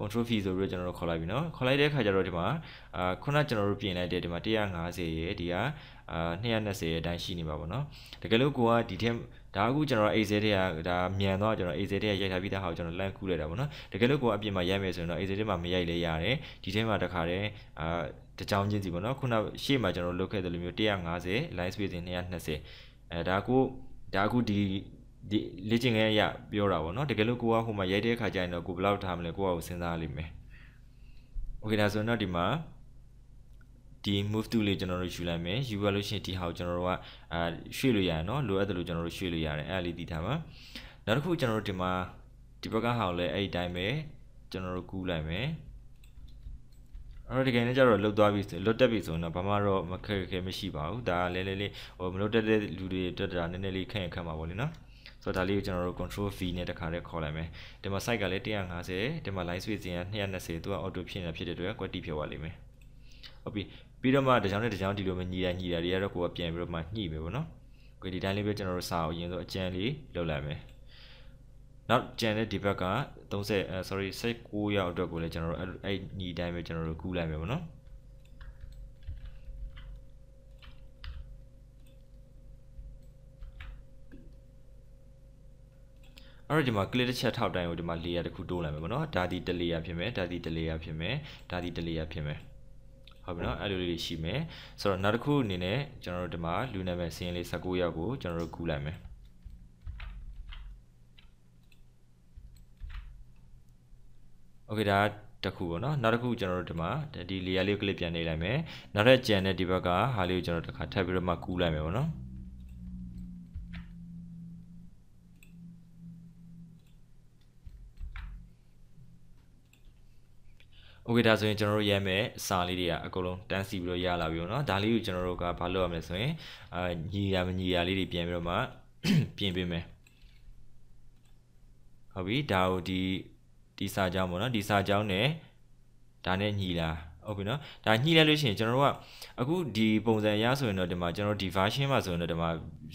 control fee ဆိုပြီးတော့ကျွန်တော်တို့ခေါ်လိုက်ပြီเนาะခေါ်လိုက်တဲ့အခါကျတော့ဒီမှာအာခုနကျွန်တော်တို့ပြင်လိုက်တဲ့ဒီမှာ150ရဲ့ဒီကအာ220ရဲ့အတိုင်းရှိနေပါဘောเนาะတကယ်လို့ကိုကဒီထက်ဒါအခုကျွန်တော် AZ တွေကဒါမြန်တော့ကျွန်တော် AZ တွေကရိုက်ထားပြီးသားဟာကိုကျွန်တော်လန့်ကူးလိုက်တာဗောနော်တကယ်လို့ကိုအပြင်မှာရိုက်မယ်ဆိုရင်တော့ AZ တွေမှာမရိုက်လဲရတယ်ဒီထဲမှာတခါတည်းအာတကြောင်ချင်းစီဗောနော်ခုနရှေ့မှာကျွန်တော်လုတ်ခဲ့တဲ့လိုမျိုး150 line spacing 220အဲဒါကိုဒါအခုဒီဒီလေ့ကျင့်ခန်းအရပြောတာပေါ့နော်တကယ်လို့ကိုကဟိုမှာရိုက်တဲ့အခါကျရင်တော့ကိုဘယ်လောက်ထားမလဲကိုကကိုစဉ်းစားလိမ့်မယ်โอเคဒါဆိုရင်တော့ဒီမှာဒီ move to လေးကျွန်တော်တို့ယူလိုက်မယ်ယူရလို့ရှိရင်ဒီဟာကိုကျွန်တော်တို့ကအာရွှေ့လို့ရတယ်เนาะလိုအပ်တယ်လို့ကျွန်တော်တို့ရွှေ့လို့ရတယ်အဲ့ဒါလေးတည်ထားပါနောက်တစ်ခုကျွန်တော်တို့ဒီမှာဒီဘက်ကဟာကိုလည်းအဲ့ဒီတိုင်းပဲကျွန်တော်တို့ကူးလိုက်မယ်အဲ့တော့ဒီကိန်းနဲ့ကျတော့လုတ်သွားပြီလွတ်တက်ပြီဆိုရင်တော့ဘာမှတော့မခက်ခဲမရှိပါဘူးဒါကလဲလဲလေးဟိုမလွတ်တက်တဲ့လူတွေတက်တာနည်းနည်းလေးခန့်ရခန့်ပါပေါ့လေနော်ဆိုတော့ဒါလေးကိုကျွန်တော်တို့ control v နဲ့တခါတည်းခေါ်လိုက်မယ်ဒီမှာ site ကလည်း150ဒီမှာ line switch စဉ်က220သူက auto ဖြစ်နေတာဖြစ်တဲ့အတွက် quality ဖြစ်သွားလိမ့်မယ်ဟုတ်ပြီပြီးတော့မှတစ်ချောင်းနဲ့တစ်ချောင်းဒီလိုမညီတာညီတာတွေကတော့ကိုကပြန်ပြီးတော့မှညှိမယ်ပေါ့နော်ကိုဒီတိုင်းလေးပဲကျွန်တော်တို့စာအုပ်ရင်းဆိုအကျန်လေးလုပ်လိုက်မယ်နောက်ကျန်တဲ့ဒီဘက်က30 sorry 16ရောက်အတွက်ကိုလည်းကျွန်တော်တို့အဲ့အဲ့ညီတိုင်းပဲကျွန်တော်တို့ကူးလိုက်မယ်ပေါ့နော်အဲ့တော့ဒီမှာ click တစ်ချက်ထောက်တိုင်းကိုဒီမှာ layer တစ်ခုတိုးလိုက်မယ်ပေါ့နော်ဒါဒီ layer ဖြစ်မယ်ဒါဒီ layer ဖြစ်မယ်ဒါဒီ layer ဖြစ်မယ်ဟုတ်ပြီနော်အဲ့လိုလေးရှိမယ်ဆိုတော့နောက်တစ်ခုအနေနဲ့ကျွန်တော်တို့ဒီမှာလူနာမည်စရင်းလေး16ရောက်ကိုကျွန်တော်တို့ကူးလိုက်မယ်โอเคဒါတစ်ခုပေါ့နော်နောက်တစ်ခုကျွန်တော်တို့ဒီမှာဒီ layer လေးကို click ပြန်နေလိုက်မယ်နောက်ထပ်ကြံတဲ့ဒီဘက်ကဟာလေးကိုကျွန်တော်တို့တစ်ခါထပ်ပြီးတော့မှကူးလိုက်မယ်ပေါ့နော်โอเคဒါဆိုရင်ကျွန်တော်တို့ရမယ်အစာလေးတွေကအကုန်လုံးတန်းစီပြီးတော့ရလာပြီပေါ့နော်ဒါလေးကိုကျွန်တော်တို့ကဘာလုပ်ရမလဲဆိုရင်အာညီရမညီရလေးတွေပြန်ပြီးတော့မှပြင်ပေးမယ်ဟုတ်ပြီဒါကိုဒီဒီစာကြောင်းပေါ့နော်ဒီစာကြောင်းနဲ့ဒါနဲ့ညီလာဟုတ်ပြီနော်ဒါညှိလိုက်လို့ရှိရင်ကျွန်တော်တို့ကအခုဒီပုံစံအရဆိုရင်တော့ဒီမှာကျွန်တော်ဒီ version မှာဆိုရင်တော့ဒီမှာ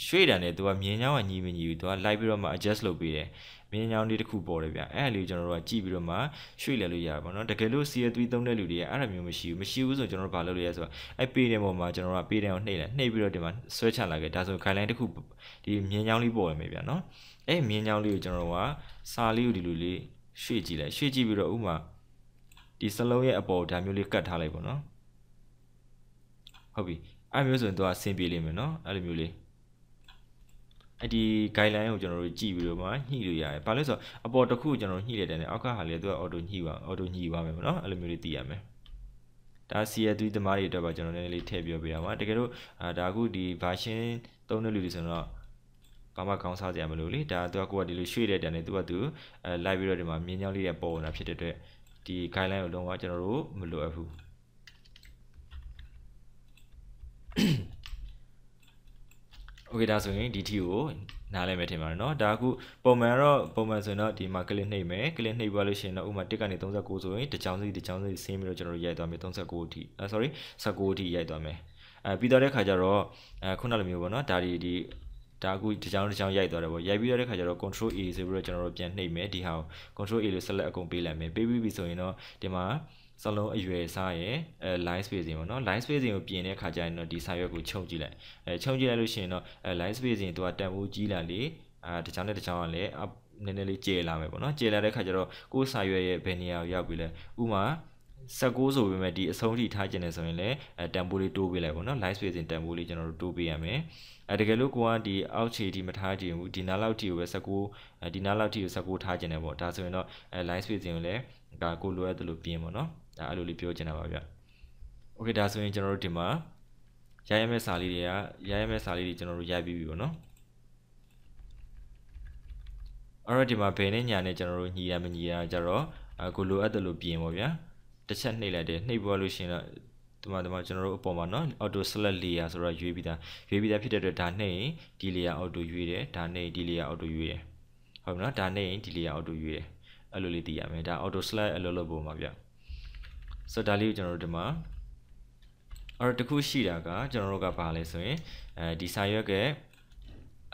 ရွှေ့တန်နဲ့သူကမြင်ချောင်းကညီမညီဘူးသူကလိုက်ပြီးတော့မှ adjust လုပ်ပေးတယ်မင်းညောင်းလေးတစ်ခုပေါ်တယ်ဗျအဲ့ဒါလေးကျွန်တော်တို့ကကြည့်ပြီးတော့မှရွှေ့လဲလို့ရပါဘောနော်တကယ်လို့ CL3 သုံးတဲ့လူတွေကအဲ့ဒါမျိုးမရှိဘူးမရှိဘူးဆိုကျွန်တော်တို့ဘာလုပ်လဲဆိုတော့အဲ့ပေတဲ့ပေါ်မှာကျွန်တော်တို့ကပေတဲ့ကိုနှိပ်လိုက်နှိပ်ပြီးတော့ဒီမှာဆွဲချလာခဲ့ဒါဆို guideline တစ်ခုဒီမင်းညောင်းလေးပေါ်ရမယ်ဗျနော်အဲ့မင်းညောင်းလေးကိုကျွန်တော်တို့ကစာလေးကိုဒီလိုလေးရွှေ့ကြည့်လိုက်ရွှေ့ကြည့်ပြီးတော့ဥမာဒီစလုံးရဲ့အပေါ်ဒါမျိုးလေးကတ်ထားလိုက်ပေါ့နော်ဟုတ်ပြီအဲ့မျိုးဆိုရင်သူကအဆင်ပြေလိမ့်မယ်နော်အဲ့လိုမျိုးလေးအဲ့ဒီ guideline ကိုကျွန်တော်တို့ကြည့်ပြီးတော့မှညှိလို့ရတယ်။ဘာလို့ဆိုတော့အပေါ်တစ်ခုကျွန်တော်ညှိလိုက်တယ်နဲ့အောက်ကဟာလေသူက auto ညှိပါ auto ညှိပါမယ်ပေါ့နော်။အဲ့လိုမျိုးလေးသိရမယ်။ဒါ CL3 သမားတွေအတွက်ပါကျွန်တော်နည်းနည်းလေးထည့်ပြောပေးရမှာ။တကယ်လို့အာဒါအခုဒီ version သုံးတဲ့လူတွေဆိုတော့ဘာမှခေါင်းစားစရာမလိုလေ။ဒါသူကကိုယ်ကဒီလိုရွှေ့တဲ့တန်နဲ့သူကသူအဲလိုက်ပြီးတော့ဒီမှာမြင်းကြောင်းလေးတွေပေါ်လာဖြစ်တဲ့အတွက်ဒီ guideline ကိုလုံးဝကျွန်တော်တို့မလိုအပ်ဘူး။โอเคဒါဆိုရင်ဒီ ठी ကိုနားလဲမယ်ထင်ပါတယ်เนาะဒါအခုပုံမှန်တော့ပုံမှန်ဆိုရင်တော့ဒီမှာ click နှိပ်မယ် click နှိပ်ပါလို့ရှိရင်တော့ဥမာ1ကနေ39ဆိုရင်တစ်ချောင်းစီတစ်ချောင်းစီဆင်းပြီးတော့ကျွန်တော်ရိုက်သွားမယ်39အထိအဲ sorry 19အထိရိုက်သွားမယ်အဲပြီးတော့တဲ့ခါကျတော့အဲခုနလိုမျိုးပေါ့เนาะဒါဒီဒီဒါအခုတစ်ချောင်းတစ်ချောင်းရိုက်သွားတယ်ပေါ့ရိုက်ပြီးတော့တဲ့ခါကျတော့ control A ဆိုပြီးတော့ကျွန်တော်တို့ပြန်နှိပ်မယ်ဒီဟာကို control A လို့ select အကုန်ပေးလိုက်မယ်ပေးပြီးပြီဆိုရင်တော့ဒီမှာစလုံးအရွယ်စားရယ်အဲ line spacing ပေါ့နော် line spacing ကိုပြင်တဲ့ခါကျရင်တော့ဒီစာရွက်ကိုခြုံကြည့်လိုက်အဲခြုံကြည့်လိုက်လို့ရှိရင်တော့အဲ line spacing သူကတန်ဖိုးကြီးလာလေအာတချောင်းနဲ့တချောင်းကလည်းနည်းနည်းလေးကျေလာမယ်ပေါ့နော်ကျေလာတဲ့ခါကျတော့ကိုယ်စာရွက်ရဲ့ဘယ်နေရာကိုရောက်ပြီလဲဥမာ16ဆိုပေမဲ့ဒီအဆုံးထိထားကျင်နေဆိုရင်လည်းအဲတန်ဖိုးလေးတိုးပေးလိုက်ပေါ့နော် line spacing တန်ဖိုးလေးကျွန်တော်တို့တိုးပေးရမယ်အဲတကယ်လို့ကိုကဒီအောက်ခြေဒီမထားကျင်ဘူးဒီနားလောက်ထိကိုပဲ16ဒီနားလောက်ထိကို16ထားကျင်နေပေါ့ဒါဆိုရင်တော့အဲ line spacing ကိုလည်းဒါကိုလိုရသလိုပြင်ပေါ့နော်ဒါအဲ့လိုလေးပြောချင်တာပါဗျ။ Okay ဒါဆိုရင်ကျွန်တော်တို့ဒီမှာရိုက်ရမယ့်စာလေးတွေကရိုက်ရမယ့်စာလေးတွေကျွန်တော်တို့ရိုက်ပြီးပြီပေါ့နော်။အဲ့တော့ဒီမှာဘယ်နဲ့ညာနဲ့ကျွန်တော်တို့ညီရမညီရကြတော့ကိုလိုအပ်တယ်လို့ပြင်ပေါ့ဗျာ။တစ်ချက်နှိပ်လိုက်တယ်နှိပ်ပေါ်လို့ရှင်တော့ဒီမှာဒီမှာကျွန်တော်တို့အပေါ်မှာเนาะ auto select layer ဆိုတော့ရွေးပြီးသားရွေးပြီးသားဖြစ်တဲ့အတွက်ဒါနှိပ်ရင်ဒီ layer auto ရွေးတယ်ဒါနှိပ်ဒီ layer auto ရွေးတယ်ဟုတ်ပြီเนาะဒါနှိပ်ရင်ဒီ layer auto ရွေးတယ်အဲ့လိုလေးသိရမယ်ဒါ auto select အလုပ်လုပ်ပုံပါဗျာဆိုတော့ဒါလေးကိုကျွန်တော်တို့ဒီမှာအဲ့တော့တခုရှိတာက ကျွန်တော်တို့ကဘာလဲဆိုရင်အဲဒီစာရွက်က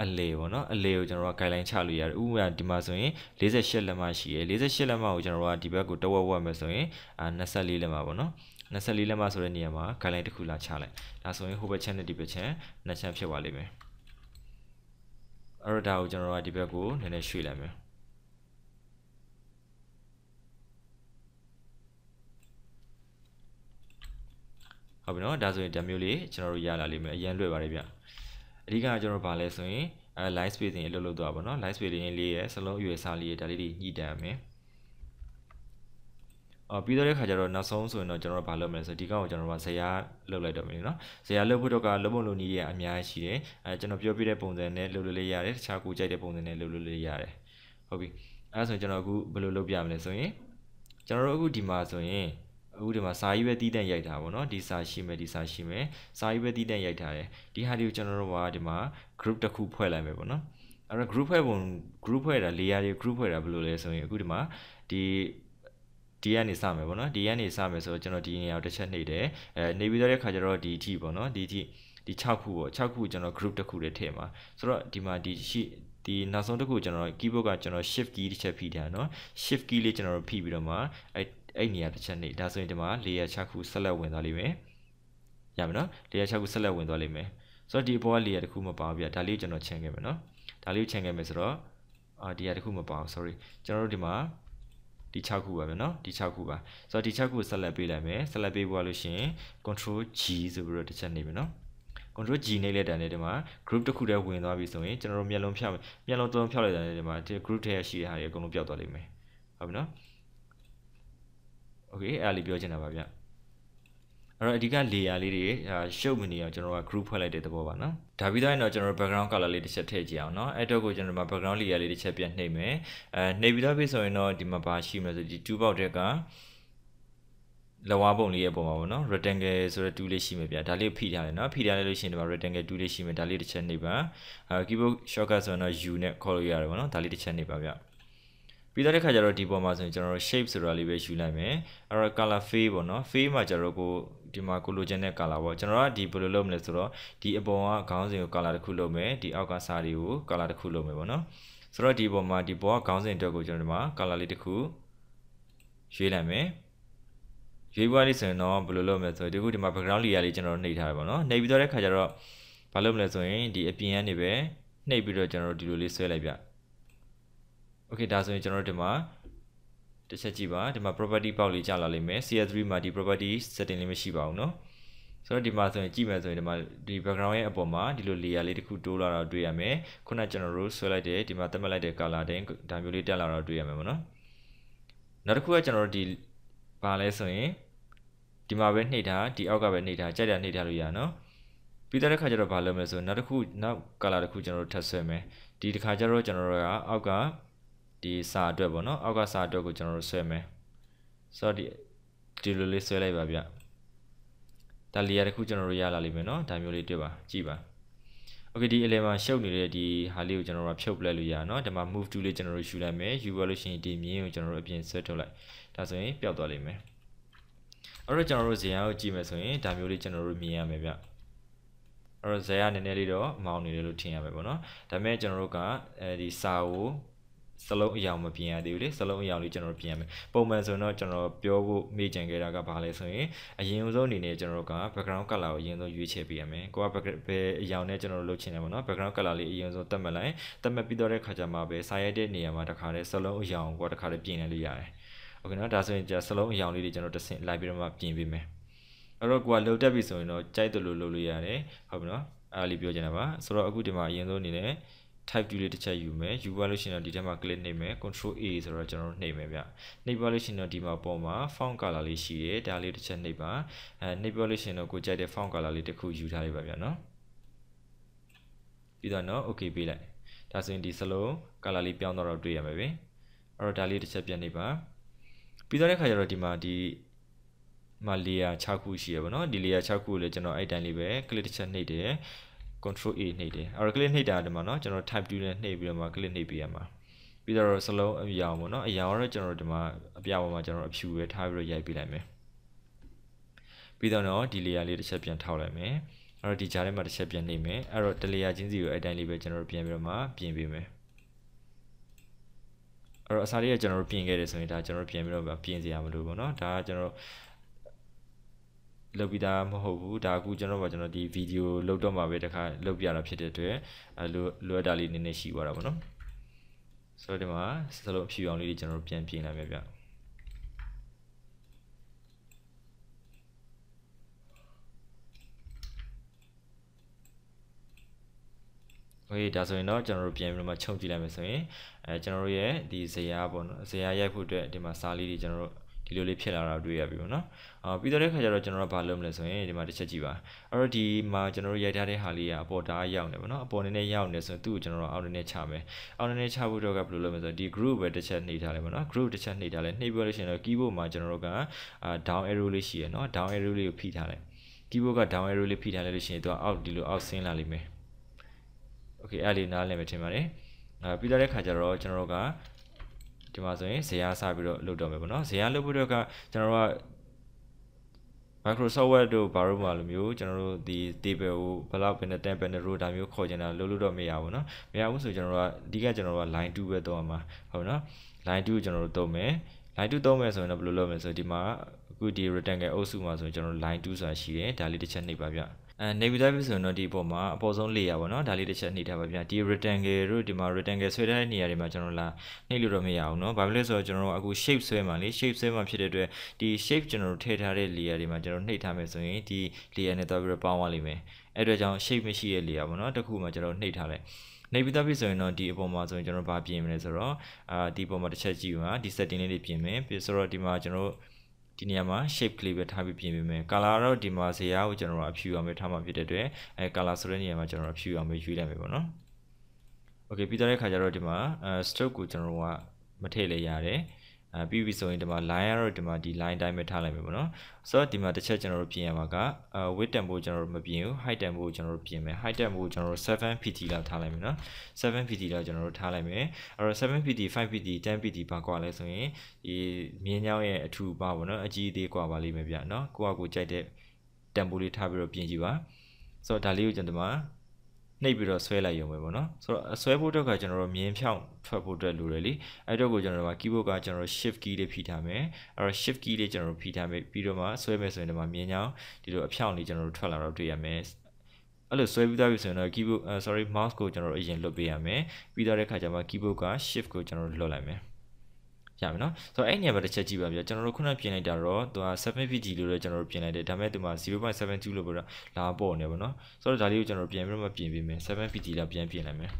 အလေပေါ့နော်အလေကိုကျွန်တော်တို့က guideline ချလို့ရတယ်ဥပမာဒီမှာဆိုရင်48လက်မရှိရယ်48လက်မကိုကျွန်တော်တို့ကဒီဘက်ကိုတဝက်ဝက်မယ်ဆိုရင်အာ24လက်မပေါ့နော်24လက်မဆိုတဲ့နေရာမှာ guideline တစ်ခုလာချလိုက်ဒါဆိုရင်ဟိုဘက်ချက်နဲ့ဒီဘက်ချက်နှစ်ချက်ဖြစ်သွားလိမ့်မယ်အဲ့တော့ဒါကိုကျွန်တော်တို့ကဒီဘက်ကိုနည်းနည်းရွှေ့လိုက်မယ်ဟုတ်ပြီနော်ဒါဆိုရင်ဓာတ်မျိုးလေးကျွန်တော်တို့ရလာလိမ့်မယ်အရင်လွယ်ပါတယ်ဗျအဓိကကျွန်တော်ဗာလဲဆိုရင်အဲ line spacing အလုပ်လုပ်သွားပါနော် line spacing လေးရဲ့စလုံးအရွယ်အစားလေးရဲ့ဒါလေးတွေညှိတန်ရမယ်အော်ပြီးတော့တဲ့ခါကျတော့နောက်ဆုံးဆိုရင်တော့ကျွန်တော်တို့ဘာလုပ်မလဲဆိုဒီကောင်ကိုကျွန်တော်တို့ဇရာလုပ်လိုက်တော့မယ်နော်ဇရာလုပ်ဖို့တော့ကလုံးပုံလုံးနည်းတွေအများကြီးရှိတယ်အဲကျွန်တော်ပြောပြတဲ့ပုံစံနဲ့လုပ်လို့လေးရတယ်တခြားကိုကြိုက်တဲ့ပုံစံနဲ့လုပ်လို့လေးရတယ်ဟုတ်ပြီအဲဆိုရင်ကျွန်တော်အခုဘယ်လိုလုပ်ပြမလဲဆိုရင်ကျွန်တော်တို့အခုဒီမှာဆိုရင်အခုဒီမှာစာရေးပဲတီးတန့်ရိုက်တာပေါ့နော်ဒီစာရှိမယ်ဒီစာရှိမယ်စာရေးပဲတီးတန့်ရိုက်ထားတယ်ဒီဟာတွေကိုကျွန်တော်တို့ကဒီမှာ group တစ်ခုဖွဲ့လိုက်မယ်ပေါ့နော်အဲ့တော့ group ဖွဲ့ပုံ group ဖွဲ့တာ layer တွေ group ဖွဲ့တာဘယ်လိုလဲဆိုရင်အခုဒီမှာဒီဒီကနေစမယ်ပေါ့နော်ဒီကနေစမယ်ဆိုတော့ကျွန်တော်ဒီနေရာကိုတစ်ချက်နှိပ်တယ်အဲနေပြီးတော့တဲ့ခါကျတော့ဒီအထိပေါ့နော်ဒီအထိဒီ6ခုပေါ့6ခုကျွန်တော် group တစ်ခုတွေထည့်မှာဆိုတော့ဒီမှာဒီရှိဒီနောက်ဆုံးတစ်ခုကျွန်တော် keyboard ကကျွန်တော် shift key တစ်ချက်ဖိထားเนาะ shift key လေးကျွန်တော်ဖိပြီးတော့မှအဲအဲ့နေရာတစ်ချက်နေဒါဆိုရင်ဒီမှာ layer 6ခုဆက်လက်ဝင်သွားလိမ့်မယ်ရမယ်နော် layer 6ခုဆက်လက်ဝင်သွားလိမ့်မယ်ဆိုတော့ဒီအပေါ်က layer တစ်ခုမပါဘူးဗျဒါလေးကျွန်တော်ချန်ခဲ့မယ်နော်ဒါလေးချန်ခဲ့မယ်ဆိုတော့အာဒီရတစ်ခုမပါဘူး sorry ကျွန်တော်တို့ဒီမှာဒီ6ခုပါဗျာနော်ဒီ6ခုပါဆိုတော့ဒီ6ခုဆက်လက်ပေးလိုက်မယ်ဆက်လက်ပေးပွားလို့ရှင် control G ဆိုပြီးတော့တစ်ချက်နေပြီနော် control G နှိပ်လိုက်တဲ့နေဒီမှာ group တစ်ခုတည်းဝင်သွားပြီဆိုရင်ကျွန်တော်တို့မျက်လုံးဖြောက်မျက်လုံးသုံးဖြောက်လိုက်တဲ့နေဒီမှာဒီ group ထဲရရှိတဲ့ဟာတွေအကုန်လုံးပျောက်သွားလိမ့်မယ်ဟုတ်ပြီနော် okay အဲ့ဒါလေးပြောချင်တာပါဗျအဲ့တော့အဓိက layer လေးတွေရှုပ်မနေအောင်ကျွန်တော်က group ဖွဲ့လိုက်တဲ့သဘောပါနော်ဒါပြီးတော့ရင်တော့ကျွန်တော် background color လေးတစ်ချက်ထည့်ကြအောင်နော်အဲ့တော့ကိုကျွန်တော်မှာ background layer လေးတစ်ချက်ပြန်နှိပ်မယ်အဲနှိပ်ပြီးတော့ပြီဆိုရင်တော့ဒီမှာပါရှိမှာဆိုဒီ2 box တက်ကလဝါပုံလေးရဲ့ပုံပါပေါ့နော် rectangle ဆိုတဲ့ tool လေးရှိမယ်ဗျာဒါလေးဖိထားတယ်နော်ဖိထားလိုက်လို့ရှိရင်ဒီမှာ rectangle tool လေးရှိမယ်ဒါလေးတစ်ချက်နှိပ်ပါအဲ keyboard shortcut ဆိုရင်တော့ U နဲ့ခေါ်လို့ရတယ်ပေါ့နော်ဒါလေးတစ်ချက်နှိပ်ပါဗျာပြီးတော့တဲ့ခါကျတော့ဒီပေါ်မှာဆိုရင်ကျွန်တော်တို့ shape ဆိုတာလေးပဲယူလိုက်မယ်အဲ့တော့ color fade ပေါ့နော် fade မှာကျတော့ကိုဒီမှာကိုလိုချင်တဲ့ color ပေါ့ကျွန်တော်ကဒီဘယ်လိုလုပ်မလဲဆိုတော့ဒီအပေါ်ကခေါင်းစဉ်ကို color တစ်ခုလုပ်မယ်ဒီအောက်ကစာတွေကို color တစ်ခုလုပ်မယ်ပေါ့နော်ဆိုတော့ဒီပေါ်မှာဒီပေါ်ကခေါင်းစဉ်အတွက်ကိုကျွန်တော်ဒီမှာ color လေးတစ်ခုရွေးလိုက်မယ်ရွေးပွားလေးဆိုရင်တော့ဘယ်လိုလုပ်မလဲဆိုတော့ဒီခုဒီမှာ background layer လေးကျွန်တော်နှိပ်ထားတယ်ပေါ့နော်နှိပ်ပြီးတော့တဲ့ခါကျတော့ဘာလုပ်မလဲဆိုရင်ဒီအပြင်ကနေပဲနှိပ်ပြီးတော့ကျွန်တော်တို့ဒီလိုလေးဆွဲလိုက်ပြ okay ဒါဆိုရင်ကျွန်တော်တို့ဒီမှာတစ်ချက်ကြည့်ပါဒီမှာ property ပေါက်လေးကြာလာလိမ့်မယ် CR3 မှာဒီ property setting လေးမရှိပါဘူးเนาะဆိုတော့ဒီမှာဆိုရင်ကြည့်မယ်ဆိုရင်ဒီမှာဒီ background ရဲ့အပေါ်မှာဒီလို layer လေးတစ်ခုတိုးလာတော့တွေ့ရမယ်ခုနကျွန်တော်တို့ဆွဲလိုက်တဲ့ဒီမှာသတ်မှတ်လိုက်တဲ့ color တိုင်းဒါမျိုးလေးတက်လာတော့တွေ့ရမယ်ပေါ့နော်နောက်တစ်ခုကကျွန်တော်တို့ဒီဘာလဲဆိုရင်ဒီမှာပဲနှိပ်ထားဒီအောက်ကပဲနှိပ်ထားကြိုက်တာနှိပ်ထားလို့ရနော်ပြီးတဲ့အခါကျတော့ဘာလုပ်မလဲဆိုတော့နောက်တစ်ခုနောက် color တစ်ခုကျွန်တော်တို့ထပ်ဆွဲမယ်ဒီတစ်ခါကျတော့ကျွန်တော်တို့ကအောက်ကဒီစာအတွက်ပေါ့နော်အောက်ကစာအတွက်ကိုကျွန်တော်တို့ဆွဲမယ်ဆိုတော့ဒီဒီလိုလေးဆွဲလိုက်ပါဗျဒါလေယာတစ်ခုကျွန်တော်တို့ရလာလိမ့်မယ်နော်ဒါမျိုးလေးတွေ့ပါကြည့်ပါ okay ဒီအလဲမှာရှုပ်နေတဲ့ဒီဟာလေးကိုကျွန်တော်တို့ဖြုတ်ပလိုက်လို့ရနော်ဒါမှ move to လေးကျွန်တော်တို့ယူလိုက်မယ်ယူပါလို့ရှိရင်ဒီမြင်းကိုကျွန်တော်တို့အပြင်ဆွဲထုတ်လိုက်ဒါဆိုရင်ပျောက်သွားလိမ့်မယ်အဲ့တော့ကျွန်တော်တို့ဇင်ရကိုကြည့်မယ်ဆိုရင်ဒါမျိုးလေးကျွန်တော်တို့မြင်ရမယ်ဗျအဲ့တော့ဇင်ရနည်းနည်းလေးတော့မောင်းနေတယ်လို့ထင်ရမယ်ပေါ့နော်ဒါပေမဲ့ကျွန်တော်တို့ကအဲဒီစာကိုစလုံးအယောင်မပြင်ရသေးဘူးလေစလုံးအယောင်လေးကျွန်တော်ပြင်ရမယ်ပုံမှန်ဆိုရင်တော့ကျွန်တော်ပြောဖို့မေ့ကြံခဲ့တာကဘာလဲဆိုရင်အရင်ဆုံးအနေနဲ့ကျွန်တော်က background color ကိုအရင်ဆုံးရွေးချယ်ပေးရမယ်ကိုကဘယ်အယောင်နဲ့ကျွန်တော်လုပ်ချင်တယ်ပေါ့နော် background color လေးအရင်ဆုံးသတ်မှတ်လိုက်သတ်မှတ်ပြီးတော့တဲ့ခါကျမှပဲစာရိုက်တဲ့နေရာမှာတခါတည်းစလုံးအယောင်ကိုတခါတည်းပြင်လဲလို့ရတယ်โอเคเนาะဒါဆိုရင်ကျွန်တော်စလုံးအယောင်လေးတွေကျွန်တော်တစ်ဆင့်လိုက်ပြီးတော့မှပြင်ပေးမယ်အဲ့တော့ကိုကလှုပ်တက်ပြီဆိုရင်တော့ကြိုက်တယ်လို့လုပ်လို့ရတယ်ဟုတ်ပြီเนาะအားလေးပြောချင်တာပါဆိုတော့အခုဒီမှာအရင်ဆုံးအနေနဲ့ type 2လေးတစ်ချက်ယူမယ်ယူပါလို့ရှိရင်တော့ဒီထဲမှာ click နှိပ်မယ် control a ဆိုတော့ကျွန်တော်တို့နှိပ်မယ်ဗျနှိပ်ပါလို့ရှိရင်တော့ဒီမှာပေါ်မှာ font color လေးရှိတယ်ဒါလေးတစ်ချက်နှိပ်ပါအဲနှိပ်ပါလို့ရှိရင်တော့ကိုကြိုက်တဲ့ font color လေးတစ်ခုယူထားလိုက်ပါဗျာနော်ပြီးတော့နော် okay ပေးလိုက်ဒါဆိုရင်ဒီ slow color လေးပြောင်းတော့တွေ့ရမှာပဲအဲ့တော့ဒါလေးတစ်ချက်ပြန်နှိပ်ပါပြီးတော့တဲ့ခါကျတော့ဒီမှာဒီမှာ layer 6ခုရှိရပါတော့ဒီ layer 6ခုကိုလည်းကျွန်တော်အဲ့တိုင်းလေးပဲ click တစ်ချက်နှိပ်တယ် control A နှိပ်တယ်အဲ့တော့ click နှိပ်တာဒီမှာเนาะကျွန်တော် type 2နဲ့နှိပ် ပြီးတော့မှ click နှိပ်ပေးရမှာပြီးတော့စလုံးအရောင်ပေါ့เนาะအရောင်ကတော့ကျွန်တော်ဒီမှာအပြပေါ်မှာကျွန်တော်အဖြူပဲထားပြီးတော့ရိုက်ပေးလိုက်မယ်ပြီးတော့တော့ဒီ layer လေးတစ်ချက်ပြန်ထောက်လိုက်မယ်အဲ့တော့ဒီကြားထဲမှာတစ်ချက်ပြန်နှိပ်မယ်အဲ့တော့တ layer ချင်းစီကိုအတိုင်းလေးပဲကျွန်တော်ပြန်ပြီးတော့မှပြင်ပေးမယ်အဲ့တော့အစားလေးကကျွန်တော်တို့ပြင်ခဲ့တယ်ဆိုရင်ဒါကျွန်တော်တို့ပြင်ပြီးတော့ပြင်စီရမလို့ပေါ့နော်ဒါကကျွန်တော်တို့လုပ်ပြီးသားမဟုတ်ဘူးဒါအခုကျွန်တော်ကကျွန်တော်ဒီဗီဒီယိုလုပ်တော့မှာပဲတခါလုပ်ပြတာဖြစ်တဲ့အတွက်အဲလိုလိုအပ်တာလေးနည်းနည်းရှိသွားတာပေါ့နော်ဆိုတော့ဒီမှာစလုံးအဖြူအောင်လေးတွေကျွန်တော်ပြန်ပြင်လိုက်မယ်ဗျโอเคဒါဆိုရင်တော့ကျွန်တော်တို့ပြန်ပြီးတော့ချုပ်ကြည့်လိုက်မယ်ဆိုရင်အဲကျွန်တော်တို့ရဲ့ဒီဇယားပေါ့နော်ဇယားရိုက်ဖို့အတွက်ဒီမှာစာလေးတွေကျွန်တော်တို့ဒီလိုလေးဖြစ်လာတာတွေ့ရပြီပေါ့နော်အာပြီးတော့တဲ့ခါကျတော့ကျွန်တော်တို့ဘာလုပ်မလဲဆိုရင်ဒီမှာတစ်ချက်ကြည့်ပါအဲ့တော့ဒီမှာကျွန်တော်တို့ရိုက်ထားတဲ့ဟာလေးကအပေါ်ဓာတ်ရောက်နေပါเนาะအပေါ်နည်းနည်းရောက်နေဆိုရင်သူ့ကိုကျွန်တော်တို့အောက်နည်းနည်းချမယ်အောက်နည်းနည်းချဖို့တော့ကဘယ်လိုလုပ်မလဲဆိုတော့ဒီ group ပဲတစ်ချက်နှိပ်ထားလိုက်ပါเนาะ group တစ်ချက်နှိပ်ထားလိုက်နှိပ်ပြောလို့ရှိရင်တော့ keyboard မှာကျွန်တော်တို့ကအာ down arrow လေးရှိရယ်เนาะ down arrow လေးကိုဖိထားလိုက် keyboard က down arrow လေးဖိထားလိုက်လို့ရှိရင်သူကအောက်ဒီလိုအောက်ဆင်းလာလိမ့်မယ် okay အဲ့လေးနားလည်မယ်ထင်ပါတယ်အာပြီးတော့တဲ့ခါကျတော့ကျွန်တော်တို့ကဒီမှာဆိုရင်ဇေယျစပြီးတော့လုတ်တော့မယ်ပေါ့နော်ဇေယျလုတ်ဖို့တော့ကကျွန်တော်တို့က Microsoft Word တို့ဘာလို့မှလိုမျိုးကျွန်တော်တို့ဒီ table ကိုဘယ်လောက်ဘယ်နဲ့ tab ဘယ်နဲ့ row ဒါမျိုးခေါ်ချင်တာလို့လို့တော့မရဘူးเนาะမရဘူးဆိုကျွန်တော်တို့ကအဓိကကျွန်တော်တို့က line 2ပဲတော့မှာဟုတ်เนาะ line 2ကိုကျွန်တော်တို့သုံးမယ် line 2သုံးမယ်ဆိုရင်တော့ဘယ်လိုလုပ်မလဲဆိုဒီမှာအခုဒီ rectangle အုပ်စုမှာဆိုရင်ကျွန်တော်တို့ line 2ဆိုတာရှိတယ်ဒါလေးတစ်ချက်နှိပ်ပါဗျအဲ navy type ဆိုရင်တော့ဒီအပေါ်မှာအပေါ်ဆုံး layer ပေါ့နော်ဒါလေးတစ်ချက်နှိပ်ထားပါဗျာဒီ rectangle တို့ဒီမှာ rectangle ဆွဲထားတဲ့နေရာတွေမှာကျွန်တော်လာနှိပ်လို့တော့မရအောင်နော်ဘာဖြစ်လဲဆိုတော့ကျွန်တော်တို့အခု shape ဆွဲမှာလေ shape ဆွဲမှာဖြစ်တဲ့အတွက်ဒီ shape ကျွန်တော်တို့ထည့်ထားတဲ့ layer တွေမှာကျွန်တော်နှိပ်ထားမယ်ဆိုရင်ဒီ layer နဲ့တော့ပြီးတော့ပေါင်းသွားလိမ့်မယ်အဲ့အတွက်ကြောင့် shape မရှိတဲ့ layer ပေါ့နော်တစ်ခုမှကျွန်တော်နှိပ်ထားလိုက်နေပြီးသားပြီဆိုရင်တော့ဒီအပေါ်မှာဆိုရင်ကျွန်တော်ဗာပြင်မလဲဆိုတော့အာဒီအပေါ်မှာတစ်ချက်ကြည့်ပါဒီ setting လေးတွေပြင်မယ်ပြီးဆိုတော့ဒီမှာကျွန်တော်ဒီနေရာမှာ shape ကလေးပဲထားပြီးပြင်ပေးမယ် color တော့ဒီမှာဇရာကိုကျွန်တော်တို့အဖြူအောင်ပဲထားမှာဖြစ်တဲ့အတွက်အဲ color ဆိုတဲ့နေရာမှာကျွန်တော်တို့အဖြူအောင်ပဲယူလိုက်မယ်ပေါ့နော် okay ပြီးတဲ့အခါကျတော့ဒီမှာအဲ stroke ကိုကျွန်တော်တို့ကမထည့်လေရတယ်အဲပြီးပြီဆိုရင်ဒီမှာ line ကတော့ဒီမှာဒီ line တိုင်းပဲထားလိုက်မယ်ပေါ့နော်ဆိုတော့ဒီမှာတစ်ချက်ကျွန်တော်တို့ပြင်ရမှာကအဲ width tempo ကျွန်တော်တို့မပြင်ဘူး height tempo ကိုကျွန်တော်တို့ပြင်မယ် height tempo ကိုကျွန်တော်တို့ 7pt လောက်ထားလိုက်မယ်နော် 7pt လောက်ကျွန်တော်တို့ထားလိုက်မယ်အဲ့တော့ 7pt 5pt 10pt ဘာကွာလဲဆိုရင်ဒီမြင်းညောင်းရဲ့အထူပါပေါ့နော်အကြီးသေးကွာပါလိမ့်မယ်ဗျနော်ကိုကကိုကြိုက်တဲ့ tempo လေးထားပြီးတော့ပြင်ကြည့်ပါဆိုတော့ဒါလေးကိုကျွန်တော်ဒီမှာနှိပ်ပြီးတော့ဆွဲလိုက်ရုံပဲပေါ့နော်ဆိုတော့ဆွဲဖို့အတွက်ကကျွန်တော်တို့မြင်ဖြောင်းထွက်ဖို့အတွက်လိုတယ်လीအဲ့တော့ကိုကျွန်တော်တို့က keyboard ကကျွန်တော်တို့ shift key လေးဖိထားမယ်အဲ့တော့ shift key လေးကျွန်တော်တို့ဖိထားမယ်ပြီးတော့မှဆွဲမယ်ဆိုရင်ဒီမှာမြင်ချောင်းဒီလိုအဖြောင်းလေးကျွန်တော်တို့ထွက်လာတော့တွေ့ရမယ်အဲ့လိုဆွဲပြီးသားပြီဆိုရင်တော့ keyboard sorry mouse ကိုကျွန်တော်တို့အရင်လွတ်ပေးရမယ်ပြီးသားတဲ့ခါကျမှ keyboard က shift ကိုကျွန်တော်တို့လွတ်လိုက်မယ်ရမယ်နော်ဆိုတော့အဲ့နေရာပဲတစ်ချက်ကြည့်ပါဗျာကျွန်တော်တို့ခုနပြင်လိုက်တာတော့သူက 7PG လို့လည်းကျွန်တော်တို့ပြင်လိုက်တယ်ဒါပေမဲ့သူမှာ0.72လို့ပြောတာလာပေါ့နေပါတော့ဆိုတော့ဒါလေးကိုကျွန်တော်တို့ပြန်ပြီးတော့ပြင်ပေးမယ် 7PG လာပြန်ပြင်လိုက်မယ်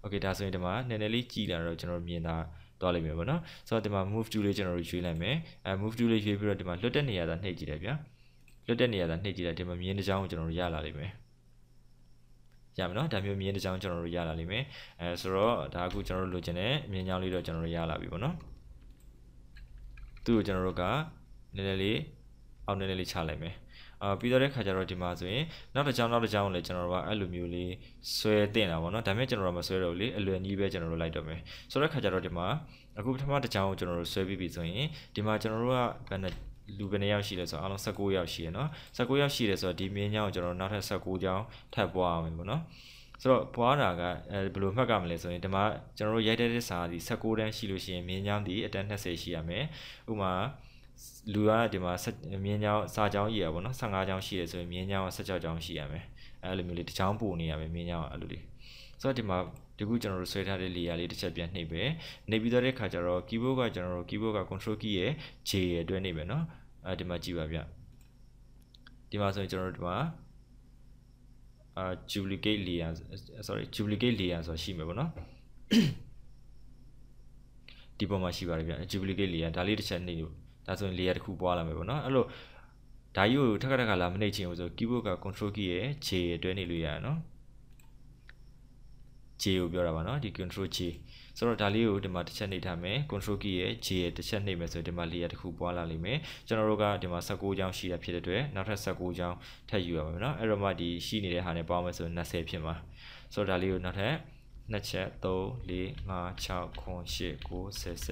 โอเคဒါဆိုရင်ဒီမှာနည်းနည်းလေးကြည်လာတော့ကျွန်တော်မြင်တာသွားလိုက်မယ်ပေါ့နော်ဆိုတော့ဒီမှာ move to လေးကျွန်တော်တို့ရွေးလိုက်မယ်အဲ move to လေးရွေးပြီးတော့ဒီမှာလွတ်တဲ့နေရာသာနှိပ်ကြည့်တယ်ဗျာလွတ်တဲ့နေရာသာနှိပ်ကြည့်တယ်ဒီမှာမြင်တဲ့ကြောင်းကိုကျွန်တော်တို့ရလာလိမ့်မယ်ရမယ်เนาะဒါမျိုးမြင်တဲ့ကြောင်းကျွန်တော်တို့ရလာလိမ့်မယ်အဲဆိုတော့ဒါအခုကျွန်တော်တို့လိုချင်တဲ့အမြင်ကြောင်းလေးတော့ကျွန်တော်တို့ရလာပြီပေါ့เนาะသူ့ကိုကျွန်တော်တို့ကနည်းနည်းလေးအောက်နည်းနည်းလေးချလိုက်မယ်အာပြီးတော့တဲ့ခါကျတော့ဒီမှာဆိုရင်နောက်တစ်ကြောင်းနောက်တစ်ကြောင်းကိုလည်းကျွန်တော်တို့ကအဲ့လိုမျိုးလေးဆွဲတင်တာပေါ့နော်ဒါပေမဲ့ကျွန်တော်တို့မဆွဲတော့ဘူးလေအလွယ်ကြီးပဲကျွန်တော်တို့လိုက်တော့မယ်ဆိုတော့ခါကျတော့ဒီမှာအခုပထမတစ်ကြောင်းကိုကျွန်တော်တို့ဆွဲပြီးပြီဆိုရင်ဒီမှာကျွန်တော်တို့ကဘယ်နဲ့လူဘယ်နှယောက်ရှိလဲဆိုတော့အားလုံး16ယောက်ရှိရယ်เนาะ16ယောက်ရှိတယ်ဆိုတော့ဒီမင်းကြောင့်ကျွန်တော်နောက်ထပ်16ကြောင်းထပ်ပွားအောင်ပေါ့เนาะဆိုတော့ပွားတာကအဲဘယ်လိုမှတ်ကမလဲဆိုရင်ဒီမှာကျွန်တော်တို့ရိုက်တဲ့စာဒီ16တန်းရှိလို့ရှိရင်မင်းကြောင့်ဒီအတန်း20ရှိရမယ်ဥပမာလူကဒီမှာမြင်းကြောင်စာကြောင်ကြီးရပါဘောเนาะ15ကြောင်ရှိတယ်ဆိုရင်မြင်းကြောင်16ကြောင်ရှိရမယ်အဲလိုမျိုးလေးတစ်ကြောင်ပို့နေရမယ်မြင်းကြောင်အဲ့လိုလေးဆိုတော့ဒီမှာဒီခုကျွန်တော်တို့ဆွဲထားတဲ့ layer လေးတစ်ချက်ပြန်နှိပ်ပဲနှိပ်ပြီးတော့တဲ့ခါကျတော့ keyboard ကကျွန်တော်တို့ keyboard က control key ရဲ့ J ရဲ့အတွဲနှိပ်ပဲเนาะအဲဒီမှာကြည့်ပါဗျဒီမှာဆိုရင်ကျွန်တော်တို့ဒီမှာအာ duplicate layer sorry duplicate layer ဆိုရှိမှာပေါ့နော်ဒီပုံမှာရှိပါတယ်ဗျ duplicate layer ဒါလေးတစ်ချက်နှိပ်လို့ဒါဆိုရင် layer တစ်ခုပွားလာမယ်ပေါ့နော်အဲ့လိုဒါကြီးကိုထပ်ခါထပ်ခါလာမနှိပ်ချင်ဘူးဆို keyboard က control key ရဲ့ J ရဲ့တွဲနေလို့ရတယ်နော် J ကိုပြောတာပါနော်ဒီ control J ဆိုတော့ဒါလေးကိုဒီမှာတစ်ချက်နှိပ်ထားမယ် control key ရဲ့ J ရဲ့တစ်ချက်နှိပ်မယ်ဆိုရင်ဒီမှာ layer တစ်ခုပွားလာလိမ့်မယ်ကျွန်တော်တို့ကဒီမှာ16ချောင်းရှိတာဖြစ်တဲ့အတွက်နောက်ထပ်16ချောင်းထပ်ယူရမှာเนาะအဲ့တော့မှဒီရှိနေတဲ့ဟာနဲ့ပေါင်းမယ်ဆိုရင်20ဖြစ်မှာဆိုတော့ဒါလေးကိုနောက်ထပ်နှစ်ချက်3 4 5 6 9 10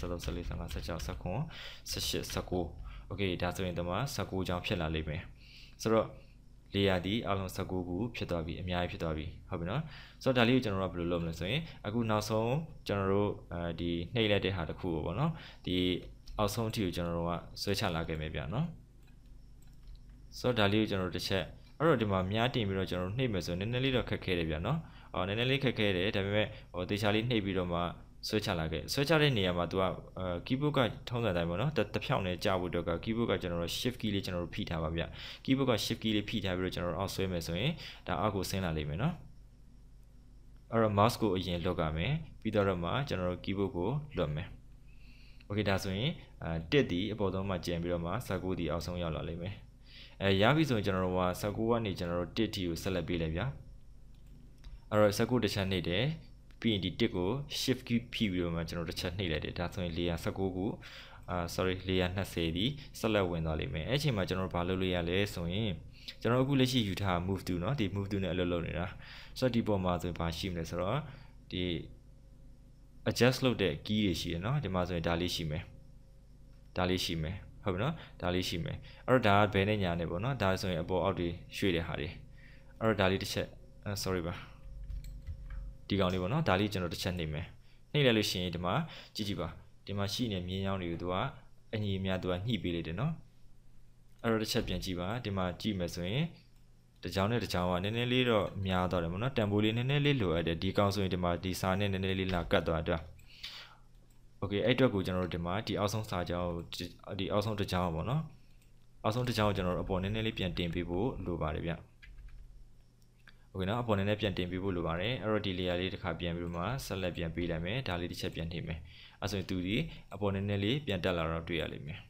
11 12 13 14 15 16 17 19 okay ဒါဆိုရင်ဒီမှာ16ချောင်းဖြစ်လာလိမ့်မယ်ဆိုတော့လေယာဒီအလုံး19ခုဖြစ်သွားပြီအများကြီးဖြစ်သွားပြီဟုတ်ပြီနော်ဆိုတော့ဒါလေးကိုကျွန်တော်တို့ကဘယ်လိုလုပ်မလဲဆိုရင်အခုနောက်ဆုံးကျွန်တော်တို့အဲဒီနှိပ်လိုက်တဲ့ဟာတစ်ခုကိုပေါ့နော်ဒီအောက်ဆုံးအထိကိုကျွန်တော်တို့ကဆွဲချလာခဲ့မယ်ဗျာနော်ဆိုတော့ဒါလေးကိုကျွန်တော်တို့တစ်ချက်အဲ့တော့ဒီမှာများတင်ပြီးတော့ကျွန်တော်နှိပ်မယ်ဆိုရင်နည်းနည်းလေးတော့ခက်ခဲတယ်ဗျာနော်အော်နည်းနည်းလေးခက်ခဲတယ်ဒါပေမဲ့ဟိုတေချာလေးနှိပ်ပြီးတော့မှဆွဲချလာခဲ့ဆွဲချတဲ့နေရာမှာ तू ကအဲ keyboard ကထုံးစံတိုင်းပေါ့နော်တဖြောင်းနဲ့ကြာဖို့အတွက်က keyboard ကကျွန်တော်တို့ shift key လေးကျွန်တော်တို့ဖိထားပါဗျ keyboard က shift key လေးဖိထားပြီးတော့ကျွန်တော်တို့အောက်ဆွဲမယ်ဆိုရင်ဒါအောက်ကိုဆင်းလာလိမ့်မယ်နော်အဲ့တော့ mouse ကိုအရင်လွတ်ရမယ်ပြီးတော့မှကျွန်တော်တို့ keyboard ကိုလွတ်မယ် okay ဒါဆိုရင်အဲတက်ဒီအပေါ်ဆုံးမှကျင်ပြီးတော့မှ19ဒီအောက်ဆုံးရောက်လာလိမ့်မယ်အဲရပြီဆိုရင်ကျွန်တော်တို့က19ကနေကျွန်တော်တို့တက်ဒီကိုဆက်လက်ပေးလိုက်ဗျာအဲ့တော့19တစ်ချက်နှိပ်တယ်ပြီးရင်ဒီတက်ကို shift key ဖြီးပြီးတော့မှကျွန်တော်တို့တစ်ချက်နှိပ်လိုက်တယ်ဒါဆိုရင် layer 19ကိုအာ sorry layer 20ဒီဆက်လက်ဝင်သွားလိမ့်မယ်အဲ့အချိန်မှာကျွန်တော်တို့ဘာလုပ်လို့ရလဲဆိုရင်ကျွန်တော်အခုလက်ရှိယူထား move to เนาะဒီ move to နဲ့အလုပ်လုပ်နေတာဆိုတော့ဒီပုံမှာဆိုရင်ဘာရှိမလဲဆိုတော့ဒီ adjust လုပ်တဲ့ key တွေရှိတယ်เนาะဒီမှာဆိုရင်ဒါလေးရှိမယ်ဒါလေးရှိမယ်ဟုတ်ပြီเนาะဒါလေးရှိမယ်အဲ့တော့ဒါကဘယ်နဲ့ညာနေပေါ့เนาะဒါဆိုရင်အပေါ်အောက်တွေရွှေ့တဲ့ဟာတွေအဲ့တော့ဒါလေးတစ်ချက် sorry ပါဒီကောင်လေးပေါ့เนาะဒါလေးကျွန်တော်တစ်ချက်နှိမ့်မယ်နှိမ့်လိုက်လို့ရှိရင်ဒီမှာကြည့်ကြည့်ပါဒီမှာရှိနေမြင်းရောင်းတွေကိုသူကအညီအများသူကညှိပေးလိုက်တယ်เนาะအဲ့တော့တစ်ချက်ပြန်ကြည့်ပါဒီမှာကြည့်မယ်ဆိုရင်တကြောင်နဲ့တကြောင်ကနည်းနည်းလေးတော့များသွားတယ်ပေါ့နော်တန်ဖိုးလေးနည်းနည်းလေးလိုအပ်တယ်ဒီကောင်ဆိုရင်ဒီမှာဒီစာနဲ့နည်းနည်းလေးလာကတ်သွားတယ်โอเคအဲ့အတွက်ကိုကျွန်တော်တို့ဒီမှာဒီအောက်ဆုံးစာကြောင်းဒီအောက်ဆုံးတကြောင်းပေါ့နော်အောက်ဆုံးတကြောင်းကိုကျွန်တော်တို့အပေါ်နည်းနည်းလေးပြန်တင်ပေးဖို့လိုပါတယ်ဗျโอเคနော်အပေါ်နည်းနည်းပြန်တင်ပေးဖို့လိုပါတယ်အဲ့တော့ဒီ layer လေးတစ်ခါပြန်ပြီးမှဆက်လက်ပြန်ပေးလိုက်မယ်ဒါလေးတစ်ချက်ပြန်ထိမယ်အဲ့ဆိုရင်သူဒီအပေါ်နည်းနည်းလေးပြန်တက်လာတော့တွေ့ရလိမ့်မယ်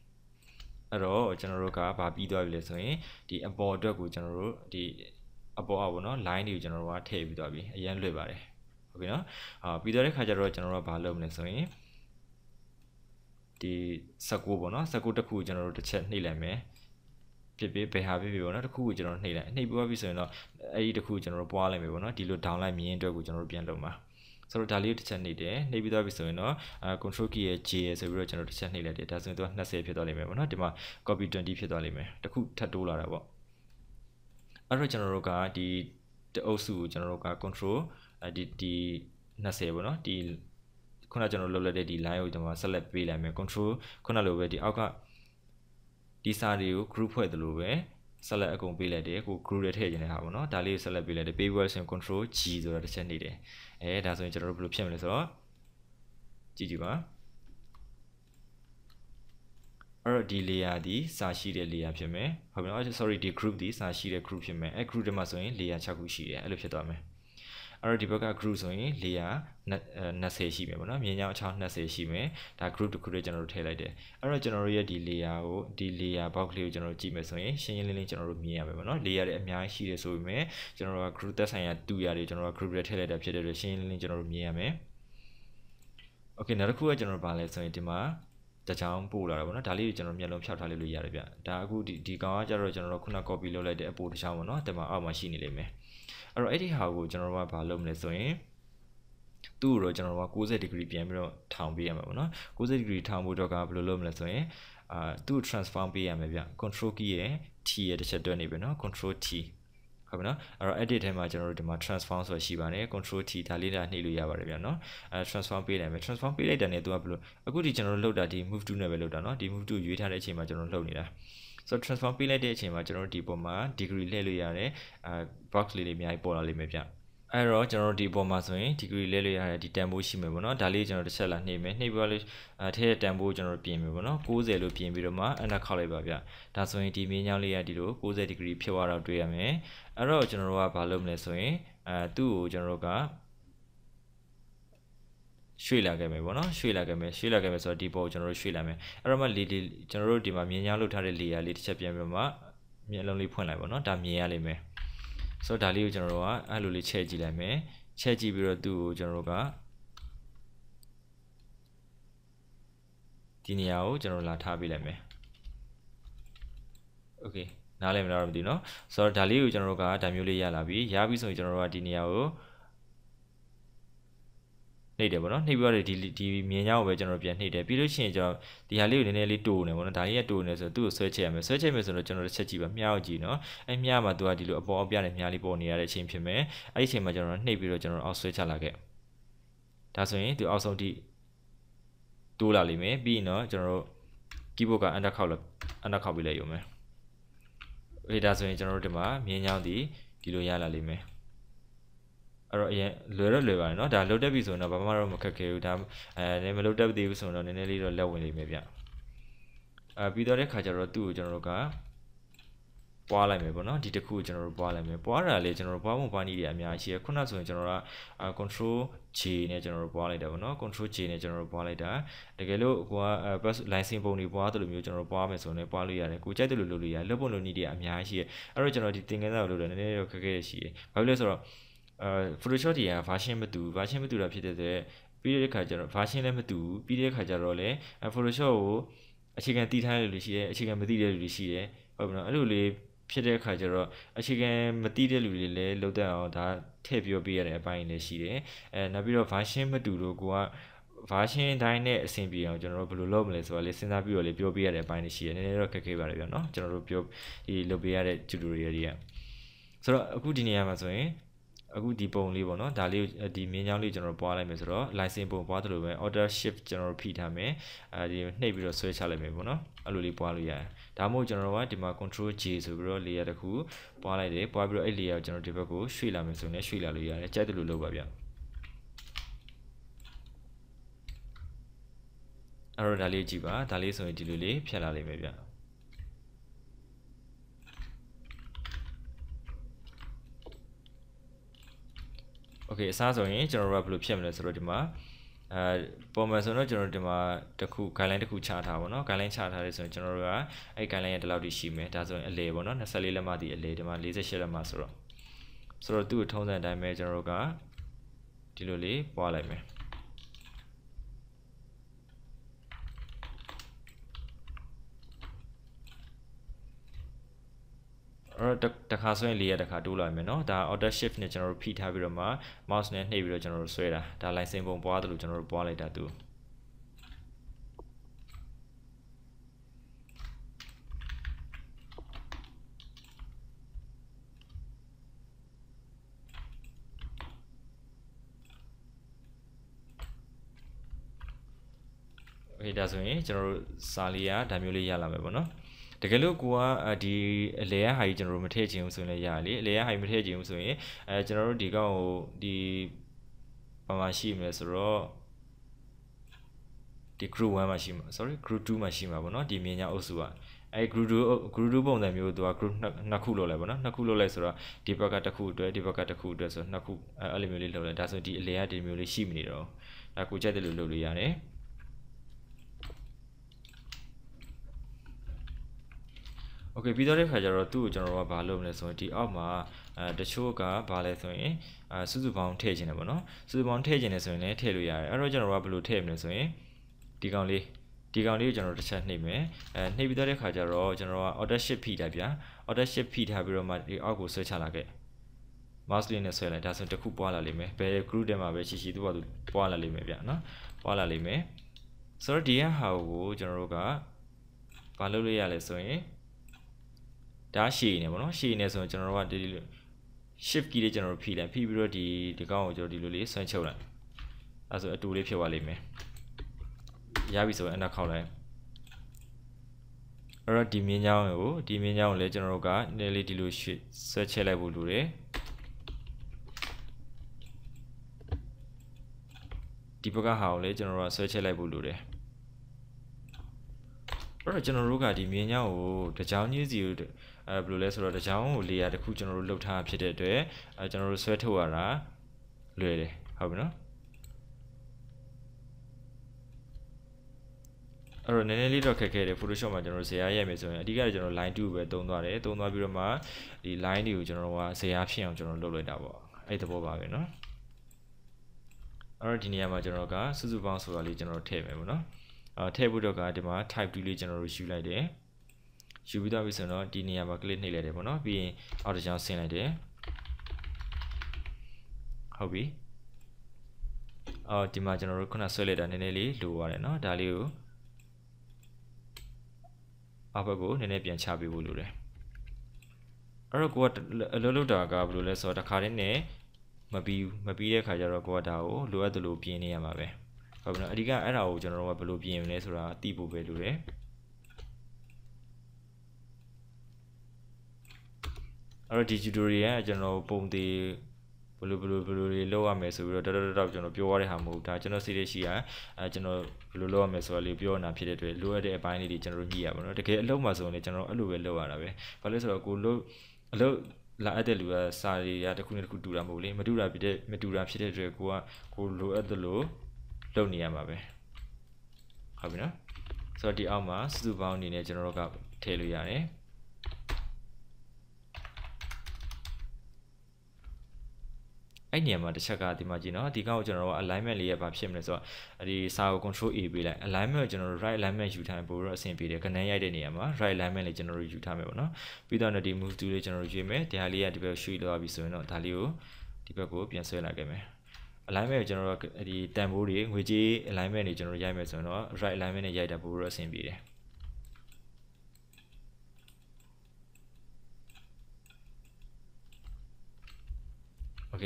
အဲ့တော့ကျွန်တော်တို့ကဗာပြီးသွားပြီလဲဆိုရင်ဒီအပေါ်အတွက်ကိုကျွန်တော်တို့ဒီအပေါ်အပေါ်နော် line တွေကိုကျွန်တော်တို့ကထည့်ပြီးသွားပြီအရင်လွတ်ပါတယ်ဟုတ်ပြီနော်အာပြီးသွားတဲ့ခါကျတော့ကျွန်တော်တို့ကဗာလုပ်မလဲဆိုရင်ဒီ19ပေါ့နော်19တစ်ခုကိုကျွန်တော်တို့တစ်ချက်နှိပ်လိုက်မယ်ဖြစ်ဖြစ်ဘယ်ဟာဖြစ်ဖြစ်ပေါ့နော်တစ်ခုကိုကျွန်တော်နှိပ်လိုက်နှိပ်ပွားပြီဆိုရင်တော့အဲ့ဒီတစ်ခုကိုကျွန်တော်တို့ပွားလိုက်မယ်ပေါ့နော်ဒီလို down လိုက်မြင်းအတွက်ကိုကျွန်တော်တို့ပြန်လုပ်မှာဆိုတော့ဒါလေးကိုတစ်ချက်နှိပ်တယ်နှိပ်ပြီးသွားပြီဆိုရင်တော့ control key ရဲ့ J ရဲ့ဆိုပြီးတော့ကျွန်တော်တစ်ချက်နှိပ်လိုက်တယ်ဒါဆိုရင်သူက20ဖြစ်သွားလိမ့်မယ်ပေါ့နော်ဒီမှာ copy 20ဖြစ်သွားလိမ့်မယ်တခုထပ်တိုးလာတာပေါ့အဲ့တော့ကျွန်တော်တို့ကဒီတအုပ်စုကိုကျွန်တော်တို့က control ဒီဒီ20ပေါ့နော်ဒီခုနကျွန်တော်လုပ်လိုက်တဲ့ဒီ line ကိုကျွန်တော် select ပေးလိုက်မယ် control ခုနလိုပဲဒီအောက်ကဒီစာတွေကို group ဖွဲ့သလိုပဲဆက်လက်အကုန်ပေးလိုက်တယ်ကို group တွေထည့်ခြင်းနေတာပေါ့နော်ဒါလေးဆက်လက်ပေးလိုက်တယ် paywall ဆိုရင် control G ဆိုတော့တစ်ချက်နေတယ်အဲဒါဆိုရင်ကျွန်တော်တို့ဘယ်လိုဖြစ်မလဲဆိုတော့ကြည့်ကြည့်ပါအဲ့တော့ဒီ layer ဒီစာရှိတဲ့ layer ဖြစ်မယ်ဟုတ်ပြီနော် sorry ဒီ group ဒီစာရှိတဲ့ group ဖြစ်မယ်အဲ့ group တွေမှာဆိုရင် layer 6ခုရှိတယ်အဲ့လိုဖြစ်သွားမယ်အဲ့တော့ဒီဘက်က group ဆိုရင် layer 20ရှိမယ်ပေါ့နော်မြင်းကြောင်းအချောင်း20ရှိမယ်ဒါ group တစ်ခုလေးကျွန်တော်တို့ထည့်လိုက်တယ်အဲ့တော့ကျွန်တော်တို့ရဲ့ဒီ layer ကိုဒီ layer box လေးကိုကျွန်တော်တို့ကြည့်မယ်ဆိုရင်ရှင်းရှင်းလင်းလင်းကျွန်တော်တို့မြင်ရမယ်ပေါ့နော် layer တွေအများကြီးရှိတယ်ဆိုပေမဲ့ကျွန်တော်တို့က group သက်ဆိုင်ရာတူရာတွေကျွန်တော်တို့ group တွေထည့်လိုက်တာဖြစ်တဲ့အတွက်ရှင်းရှင်းလင်းလင်းကျွန်တော်တို့မြင်ရမယ် okay နောက်တစ်ခုကကျွန်တော်တို့ဗာလဲဆိုရင်ဒီမှာတချောင်းပို့လာတာပေါ့နော်ဒါလေးကိုကျွန်တော်မျက်လုံးဖြောက်ထားလေးလို့ရတယ်ဗျဒါအခုဒီဒီကောင်ကကျတော့ကျွန်တော်တို့ခုန copy လုပ်လိုက်တဲ့အပိုတချောင်းပေါ့နော်ဒီမှာအောက်မှာရှိနေလိမ့်မယ်အဲ့တော့အဲ့ဒီဟာကိုကျွန်တော်တို့ကဘာလုပ်မလဲဆိုရင်သူ့ကိုတော့ကျွန်တော်တို့က60 degree ပြန်ပြီးတော့ထောင်ပေးရမှာပေါ့နော်60 degree ထောင်ဖို့တော့ကဘယ်လိုလုပ်မလဲဆိုရင်အာသူ့ transform ပေးရမှာဗျ control key ရယ် t ရယ်တစ်ချက်တွဲနေပြီနော် control t ဟုတ်ပြီနော်အဲ့တော့ edit ထဲမှာကျွန်တော်တို့ဒီမှာ transform ဆိုတာရှိပါတယ် control t ဒါလေးလာနှိပ်လို့ရပါတယ်ဗျာနော်အဲ transform ပေးလိုက်မယ် transform ပေးလိုက်တဲ့နေသူကဘယ်လိုအခုဒီကျွန်တော်တို့လောက်တာဒီ move to နဲ့ပဲလောက်တာနော်ဒီ move to ရွေးထားတဲ့အချိန်မှာကျွန်တော်လှုပ်နေတာ so transform ပေးလိုက်တဲ့အချိန်မှာကျွန်တော်တို့ဒီပုံမှာ degree လှည့်လို့ရတယ်အဲ box လေးလေးအများကြီးပေါ်လာလိမ့်မယ်ဗျာအဲ့တော့ကျွန်တော်တို့ဒီအပေါ်မှာဆိုရင် degree လဲလို့ရတယ်ဒီတန်ဖိုးရှိမယ်ပေါ့နော်ဒါလေးကျွန်တော်တစ်ချက်လာနှိမ့်မယ်နှိမ့်ပြီးတော့လေအဲထဲတန်ဖိုးကျွန်တော်တို့ပြင်မယ်ပေါ့နော်60လို့ပြင်ပြီးတော့မှအနောက်ခောက်လိုက်ပါဗျဒါဆိုရင်ဒီမင်းညောင်းလေးကဒီလို60 degree ဖြစ်သွားတော့တွေ့ရမယ်အဲ့တော့ကျွန်တော်တို့ကဘာလုပ်မလဲဆိုရင်အဲသူ့ကိုကျွန်တော်တို့ကရွှေ့လာခဲ့မယ်ပေါ့နော်ရွှေ့လာခဲ့မယ်ရွှေ့လာခဲ့မယ်ဆိုတော့ဒီပေါ်ကိုကျွန်တော်တို့ရွှေ့လာမယ်အဲ့တော့မှလေလေကျွန်တော်တို့ဒီမှာမြင်ရလောက်ထားတဲ့ layer လေးတစ်ချက်ပြန်ပြီးတော့မှမျက်လုံးလေးဖွင့်လိုက်ပေါ့နော်ဒါမြင်ရလိမ့်မယ်ဆိုတော့ဒါလေးကိုကျွန်တော်တို့ကအဲ့လိုလေးချဲ့ကြည့်လိုက်မယ်ချဲ့ကြည့်ပြီးတော့သူ့ကိုကျွန်တော်တို့ကဒီနေရာကိုကျွန်တော်လာထားပေးလိုက်မယ်โอเคနားလည်မလားမသိဘူးเนาะဆိုတော့ဒါလေးကိုကျွန်တော်တို့ကဒါမျိုးလေးရလာပြီရပြီဆိုရင်ကျွန်တော်တို့ကဒီနေရာကိုနှိပ်တယ်ပေါ့နော်နှိပ်ပြီးတော့ဒီဒီမြင်ကြောင်းကိုပဲကျွန်တော်ပြန်နှိပ်တယ်ပြီးလို့ရှိရင်ကျွန်တော်ဒီဟာလေးကိုနည်းနည်းလေးတိုးနေပေါ့နော်ဒါလေးကတိုးနေဆိုတော့သူ့ကိုဆွဲချက်ရမယ်ဆွဲချက်မယ်ဆိုတော့ကျွန်တော်တစ်ချက်ကြည့်ပါမြားအောင်ကြည့်နော်အဲမြားမှာသူကဒီလိုအပေါ်အပြနဲ့မြားလေးပေါ်နေရတဲ့အချိန်ဖြစ်မယ်အဲ့ဒီအချိန်မှာကျွန်တော်နှိပ်ပြီးတော့ကျွန်တော်အောက်ဆွဲချလာခဲ့ဒါဆိုရင်သူအောက်ဆုံးထိတိုးလာလိမ့်မယ်ပြီးရင်တော့ကျွန်တော်တို့ keyboard ကအန်ဒါခောက်လာအန်ဒါခောက်ပြီးလဲရုံပဲအဲဒါဆိုရင်ကျွန်တော်တို့ဒီမှာမြင်းချောင်းဒီဒီလိုရလာလိမ့်မယ်အဲ့တော့အရင်လွယ်တော့လွယ်ပါတယ်เนาะဒါလုတ်တက်ပြီဆိုရင်တော့ဘာမှတော့မခက်ခဲဘူးဒါအဲမလုတ်တက်သေးဘူးဆိုရင်တော့နည်းနည်းလေးတော့လက်ဝင်နေမယ်ဗျအဲပြီးတော့တဲ့ခါကျတော့သူ့ကိုကျွန်တော်တို့ကပွားလိုက်မယ်ပေါ့နော်ဒီတစ်ခုကိုကျွန်တော်တို့ပွားလိုက်မယ်ပွားတာလေကျွန်တော်တို့ပွားမှုပွားနည်းတွေအများကြီးရခုနဆိုရင်ကျွန်တော်တို့က control J နဲ့ကျွန်တော်တို့ပွားလိုက်တာပေါ့နော် control J နဲ့ကျွန်တော်တို့ပွားလိုက်တာတကယ်လို့ကိုက bus license ပုံတွေပွားတယ်လို့မျိုးကျွန်တော်တို့ပွားမယ်ဆိုရင်ပွားလို့ရတယ်ကိုကြိုက်တယ်လို့လုပ်လို့ရတယ်လုပ်ပုံလုပ်နည်းတွေအများကြီးရအဲ့တော့ကျွန်တော်ဒီသင်ခန်းစာကိုလုပ်တယ်နည်းနည်းတော့ခက်ခဲရှိတယ်ဘာဖြစ်လဲဆိုတော့အဲ Photoshop တွေက version မတူ version မတူတာဖြစ်တဲ့အတွက်ပြီးတဲ့အခါကျတော့ version လည်းမတူပြီးတဲ့အခါကျတော့လည်း Photoshop ကိုအခြေခံတည်ထားတဲ့လူတွေရှိတယ်အခြေခံမသိတဲ့လူတွေရှိတယ်ဟုတ်ပြီနော်အဲ့လိုလေးဖြစ်တဲ့အခါကျတော့အခြေခံမသိတဲ့လူတွေလည်းလောက်တဲ့အောင်ဒါထည့်ပြောပေးရတဲ့အပိုင်းလည်းရှိတယ်အဲနောက်ပြီးတော့ version မတူလို့ကိုက version တိုင်းနဲ့အဆင်ပြေအောင်ကျွန်တော်တို့ဘယ်လိုလုပ်မလဲဆိုတာလေးစဉ်းစားပြီးတော့လေးပြောပြရတဲ့အပိုင်းတွေရှိတယ်။နည်းနည်းတော့ခက်ခဲပါတယ်ဗျာနော်။ကျွန်တော်တို့ပြောဒီလုပ်ပေးရတဲ့ tutorial တွေကဆိုတော့အခုဒီနေရာမှာဆိုရင်အခုဒီပုံလေးပေါ့နော်ဒါလေးကိုဒီမင်းကြောင်းလေးကျွန်တော်ပွားလိုက်မယ်ဆိုတော့ license ပုံပွားသလိုပဲ order shift ကျွန်တော်ဖိထားမယ်အဲဒီနှိပ်ပြီးတော့ဆွဲချလိုက်မယ်ပေါ့နော်အဲ့လိုလေးပွားလို့ရတယ်ဒါမှမဟုတ်ကျွန်တော်ကဒီမှာ control J ဆိုပြီးတော့ layer တစ်ခုပွားလိုက်တယ်ပွားပြီးတော့အဲ့ layer ကိုကျွန်တော်ဒီဘက်ကိုရွှေ့လာမယ်ဆိုရင်လည်းရွှေ့လာလို့ရတယ်ကြိုက်တယ်လို့လုပ်ပါဗျအဲ့တော့ဒါလေးကြည့်ပါဒါလေးဆိုရင်ဒီလိုလေးဖြတ်လာလိမ့်မယ်ဗျ okay အစားဆိုရင်ကျွန်တော်တို့ကဘယ်လိုဖြစ်မလဲဆိုတော့ဒီမှာအဲပုံမှန်ဆိုတော့ကျွန်တော်ဒီမှာတခု guideline တခုချထားပါတော့ guideline ချထားတယ်ဆိုရင်ကျွန်တော်တို့ကအဲ့ guideline ရဲ့ဒီလောက်ထိရှိမယ်ဒါဆိုရင်အလေပေါ့နော်24လက်မဒီအလေဒီမှာ48လက်မဆိုတော့ဆိုတော့သူ့ကိုထုံးစံအတိုင်းပဲကျွန်တော်တို့ကဒီလိုလေးပွားလိုက်မယ်အဲ့တော့တခါဆိုရင်လေးရတခါတိုးလာမယ်နော်ဒါ order shift နဲ့ကျွန်တော်တို့ဖိထားပြီးတော့မှ mouse နဲ့နှိပ်ပြီးတော့ကျွန်တော်တို့ဆွဲတာဒါ license ပုံပွားတယ်လို့ကျွန်တော်တို့ပွားလိုက်တာသူโอเคဒါဆိုရင်ကျွန်တော်တို့စာလေးကဒါမျိုးလေးရလာမယ်ပေါ့နော်တကယ်လို့ကိုကဒီအလဲရဟာကြီးကျွန်တော်တို့မထည့်ချင်ဘူးဆိုရင်လည်းရလေအလဲရဟာကြီးမထည့်ချင်ဘူးဆိုရင်အဲကျွန်တော်တို့ဒီကောင်ကိုဒီဘာမှရှိမလဲဆိုတော့ဒီ group 1မှာရှိမှာ sorry group 2မှာရှိမှာပေါ့နော်ဒီမြင်ညာအုပ်စုကအဲ group 2 group 2ပုံစံမျိုးသူက group နှစ်ခုလောက်လဲပေါ့နော်နှစ်ခုလောက်လဲဆိုတော့ဒီဘက်ကတစ်ခုအတွက်ဒီဘက်ကတစ်ခုအတွက်ဆိုနှစ်ခုအဲ့လိုမျိုးလေးလောက်လဲဒါဆိုဒီအလဲရဒီမျိုးလေးရှိမနေတော့ဒါကိုချက်တယ်လို့လုပ်လို့ရတယ်โอเคပြီးတော့တဲ့ခါကျတော့သူ့ကိုကျွန်တော်တို့ကဘာလုပ်မလဲဆိုရင်ဒီအောက်မှာအဲတချို့ကဘာလဲဆိုရင်အဲစုစုပေါင်းထည့်ခြင်းတယ်ပေါ့နော်စုစုပေါင်းထည့်ခြင်းတယ်ဆိုရင်လည်းထည့်လို့ရတယ်အဲ့တော့ကျွန်တော်တို့ကဘယ်လိုထည့်မလဲဆိုရင်ဒီကောင်လေးဒီကောင်လေးကိုကျွန်တော်တစ်ချက်နှိပ်မယ်အဲနှိပ်ပြီးတော့တဲ့ခါကျတော့ကျွန်တော်က order ship ဖိထားဗျာ order ship ဖိထားပြီးတော့မှဒီအောက်ကိုဆွဲချလာခဲ့ mouse လေးနဲ့ဆွဲလိုက်ဒါဆိုတခုပွားလာလိမ့်မယ်ဘယ် group ထဲမှာပဲရှိရှိသူ့ဘာသူပွားလာလိမ့်မယ်ဗျာနော်ပွားလာလိမ့်မယ်ဆိုတော့ဒီဟာကိုကျွန်တော်တို့ကဘာလုပ်လို့ရလဲဆိုရင်ဒါရှည်နေပေါ့နော်ရှည်နေဆိုရင်ကျွန်တော်တို့ကဒီလို shift key လေးကျွန်တော်တို့ဖိလိုက်ဖိပြီးတော့ဒီဒီကောင်ကိုကျွန်တော်ဒီလိုလေးဆွဲချုပ်လိုက်အဲဆိုအတူလေးဖြစ်သွားလိမ့်မယ်ရပြီဆိုရင်အနောက်ခောက်လိုက်အဲ့တော့ဒီမြင်းကြောင်းကိုဒီမြင်းကြောင်းကိုလည်းကျွန်တော်တို့ကနည်းလေးဒီလိုရှစ်ဆွဲချက်လိုက်ဖို့လိုတယ်ဒီဘက်ကဟာကိုလည်းကျွန်တော်တို့ကဆွဲချက်လိုက်ဖို့လိုတယ်အဲ့တော့ကျွန်တော်တို့ကဒီမြင်းကြောင်းကိုတကြောင်ကြီးစီကိုအဲဘယ်လိုလဲဆိုတော့တကြောင်ကို layer တစ်ခုကျွန်တော်တို့လှုပ်ထားဖြစ်တဲ့အတွက်အဲကျွန်တော်တို့ဆွဲထုတ်ရတာလွယ်တယ်ဟုတ်ပြီနော်အဲ့တော့နည်းနည်းလေးတော့ခက်ခဲတယ် Photoshop မှာကျွန်တော်ဇာတ်ရိုက်မယ်ဆိုရင်အဓိကကျွန်တော် line 2ပဲသုံးသွားတယ်သုံးသွားပြီးတော့မှဒီ line တွေကိုကျွန်တော်ကဇာတ်ဖြစ်အောင်ကျွန်တော်လုပ်လိုက်တာပေါ့အဲ့ဒီသဘောပါပဲเนาะအဲ့တော့ဒီနေရာမှာကျွန်တော်ကစုစုပေါင်းဆိုတာလေးကျွန်တော်ထည့်မယ်ပေါ့เนาะအဲထည့်ဖို့တော့ကဒီမှာ type 2လေးကျွန်တော်တို့ယူလိုက်တယ်ယူပြီးသွားပြီဆိုတော့ဒီနေရာမှာ click နှိပ်လိုက်တယ်ပေါ့နော်ပြီးရင်အောက်တစ်ချောင်းဆင်းလိုက်တယ်ဟုတ်ပြီအော်ဒီမှာကျွန်တော်တို့ခုနဆွဲလိုက်တာနည်းနည်းလေးလိုပါတယ်เนาะဒါလေးကိုအောက်ဘက်ကိုနည်းနည်းပြန်ချပေးဖို့လိုတယ်အဲ့တော့ကိုကအလုပ်လုပ်တာကဘယ်လိုလဲဆိုတော့တစ်ခါတည်းနဲ့မပြီးမပြီးတဲ့ခါကျတော့ကိုကဒါကိုလိုအပ်သလိုပြင်နေရမှာပဲဟုတ်ပြီနော်အဓိကအဲ့ဒါကိုကျွန်တော်တို့ကဘယ်လိုပြင်ရမလဲဆိုတာသိဖို့ပဲလိုတယ်အဲ့တော့ဒီ tutorial ကကျွန်တော်ပုံသေးဘလိုဘလိုဘလိုတွေလောက်ရမယ်ဆိုပြီးတော့တော်တော်တော်ကျွန်တော်ပြောရတဲ့ဟာမဟုတ်ဒါကျွန်တော်စီရီရှိရအဲကျွန်တော်ဘလိုလောက်ရမယ်ဆိုတာလေးပြောနေတာဖြစ်တဲ့အတွက်လိုအပ်တဲ့အပိုင်းလေးတွေကျွန်တော်ညှိရပါတော့တကယ်အလုပ်မှာဆိုရင်လည်းကျွန်တော်အဲ့လိုပဲလုပ်ရတာပဲဘာလို့ဆိုတော့ကိုလို့အလုပ်လာအပ်တဲ့လူကစာရီရတစ်ခုနဲ့တစ်ခုတူတာမဟုတ်လေမတူတာဖြစ်တဲ့မတူတာဖြစ်တဲ့အတွက်ကိုကကိုလိုအပ်သလိုလုပ်နေရမှာပဲဟုတ်ပြီနော်ဆိုတော့ဒီအောက်မှာစုစုပေါင်းအနေနဲ့ကျွန်တော်တို့ကထည့်လို့ရတယ်အဲ့နေရာမှာတစ်ချက်ကဒီမှာကြည့်နော်ဒီကောက်ကိုကျွန်တော်တို့က alignment လေးရဲ့ဘာဖြစ်မလဲဆိုတော့ဒီစာကို control A ပေးလိုက် alignment ကိုကျွန်တော်တို့ right alignment ယူထားရင်ပို့ပြီးတော့အဆင်ပြေတယ်ခဏရိုက်တဲ့နေရာမှာ right alignment လေးကျွန်တော်တို့ယူထားမယ်ပေါ့နော်ပြီးတော့ဒီ move to လေးကျွန်တော်တို့ယူမယ်ဒါလေးကဒီဘက်ရွှေ့လောက်ပြီဆိုရင်တော့ဒါလေးကိုဒီဘက်ကိုပြန်ဆွဲလိုက်ခဲ့မယ် alignment ကိုကျွန်တော်တို့ဒီတန်ဖိုးတွေငွေကြေး alignment တွေကျွန်တော်တို့ရိုက်မယ်ဆိုရင်တော့ right alignment နဲ့ရိုက်တာပို့ပြီးတော့အဆင်ပြေတယ်โอเค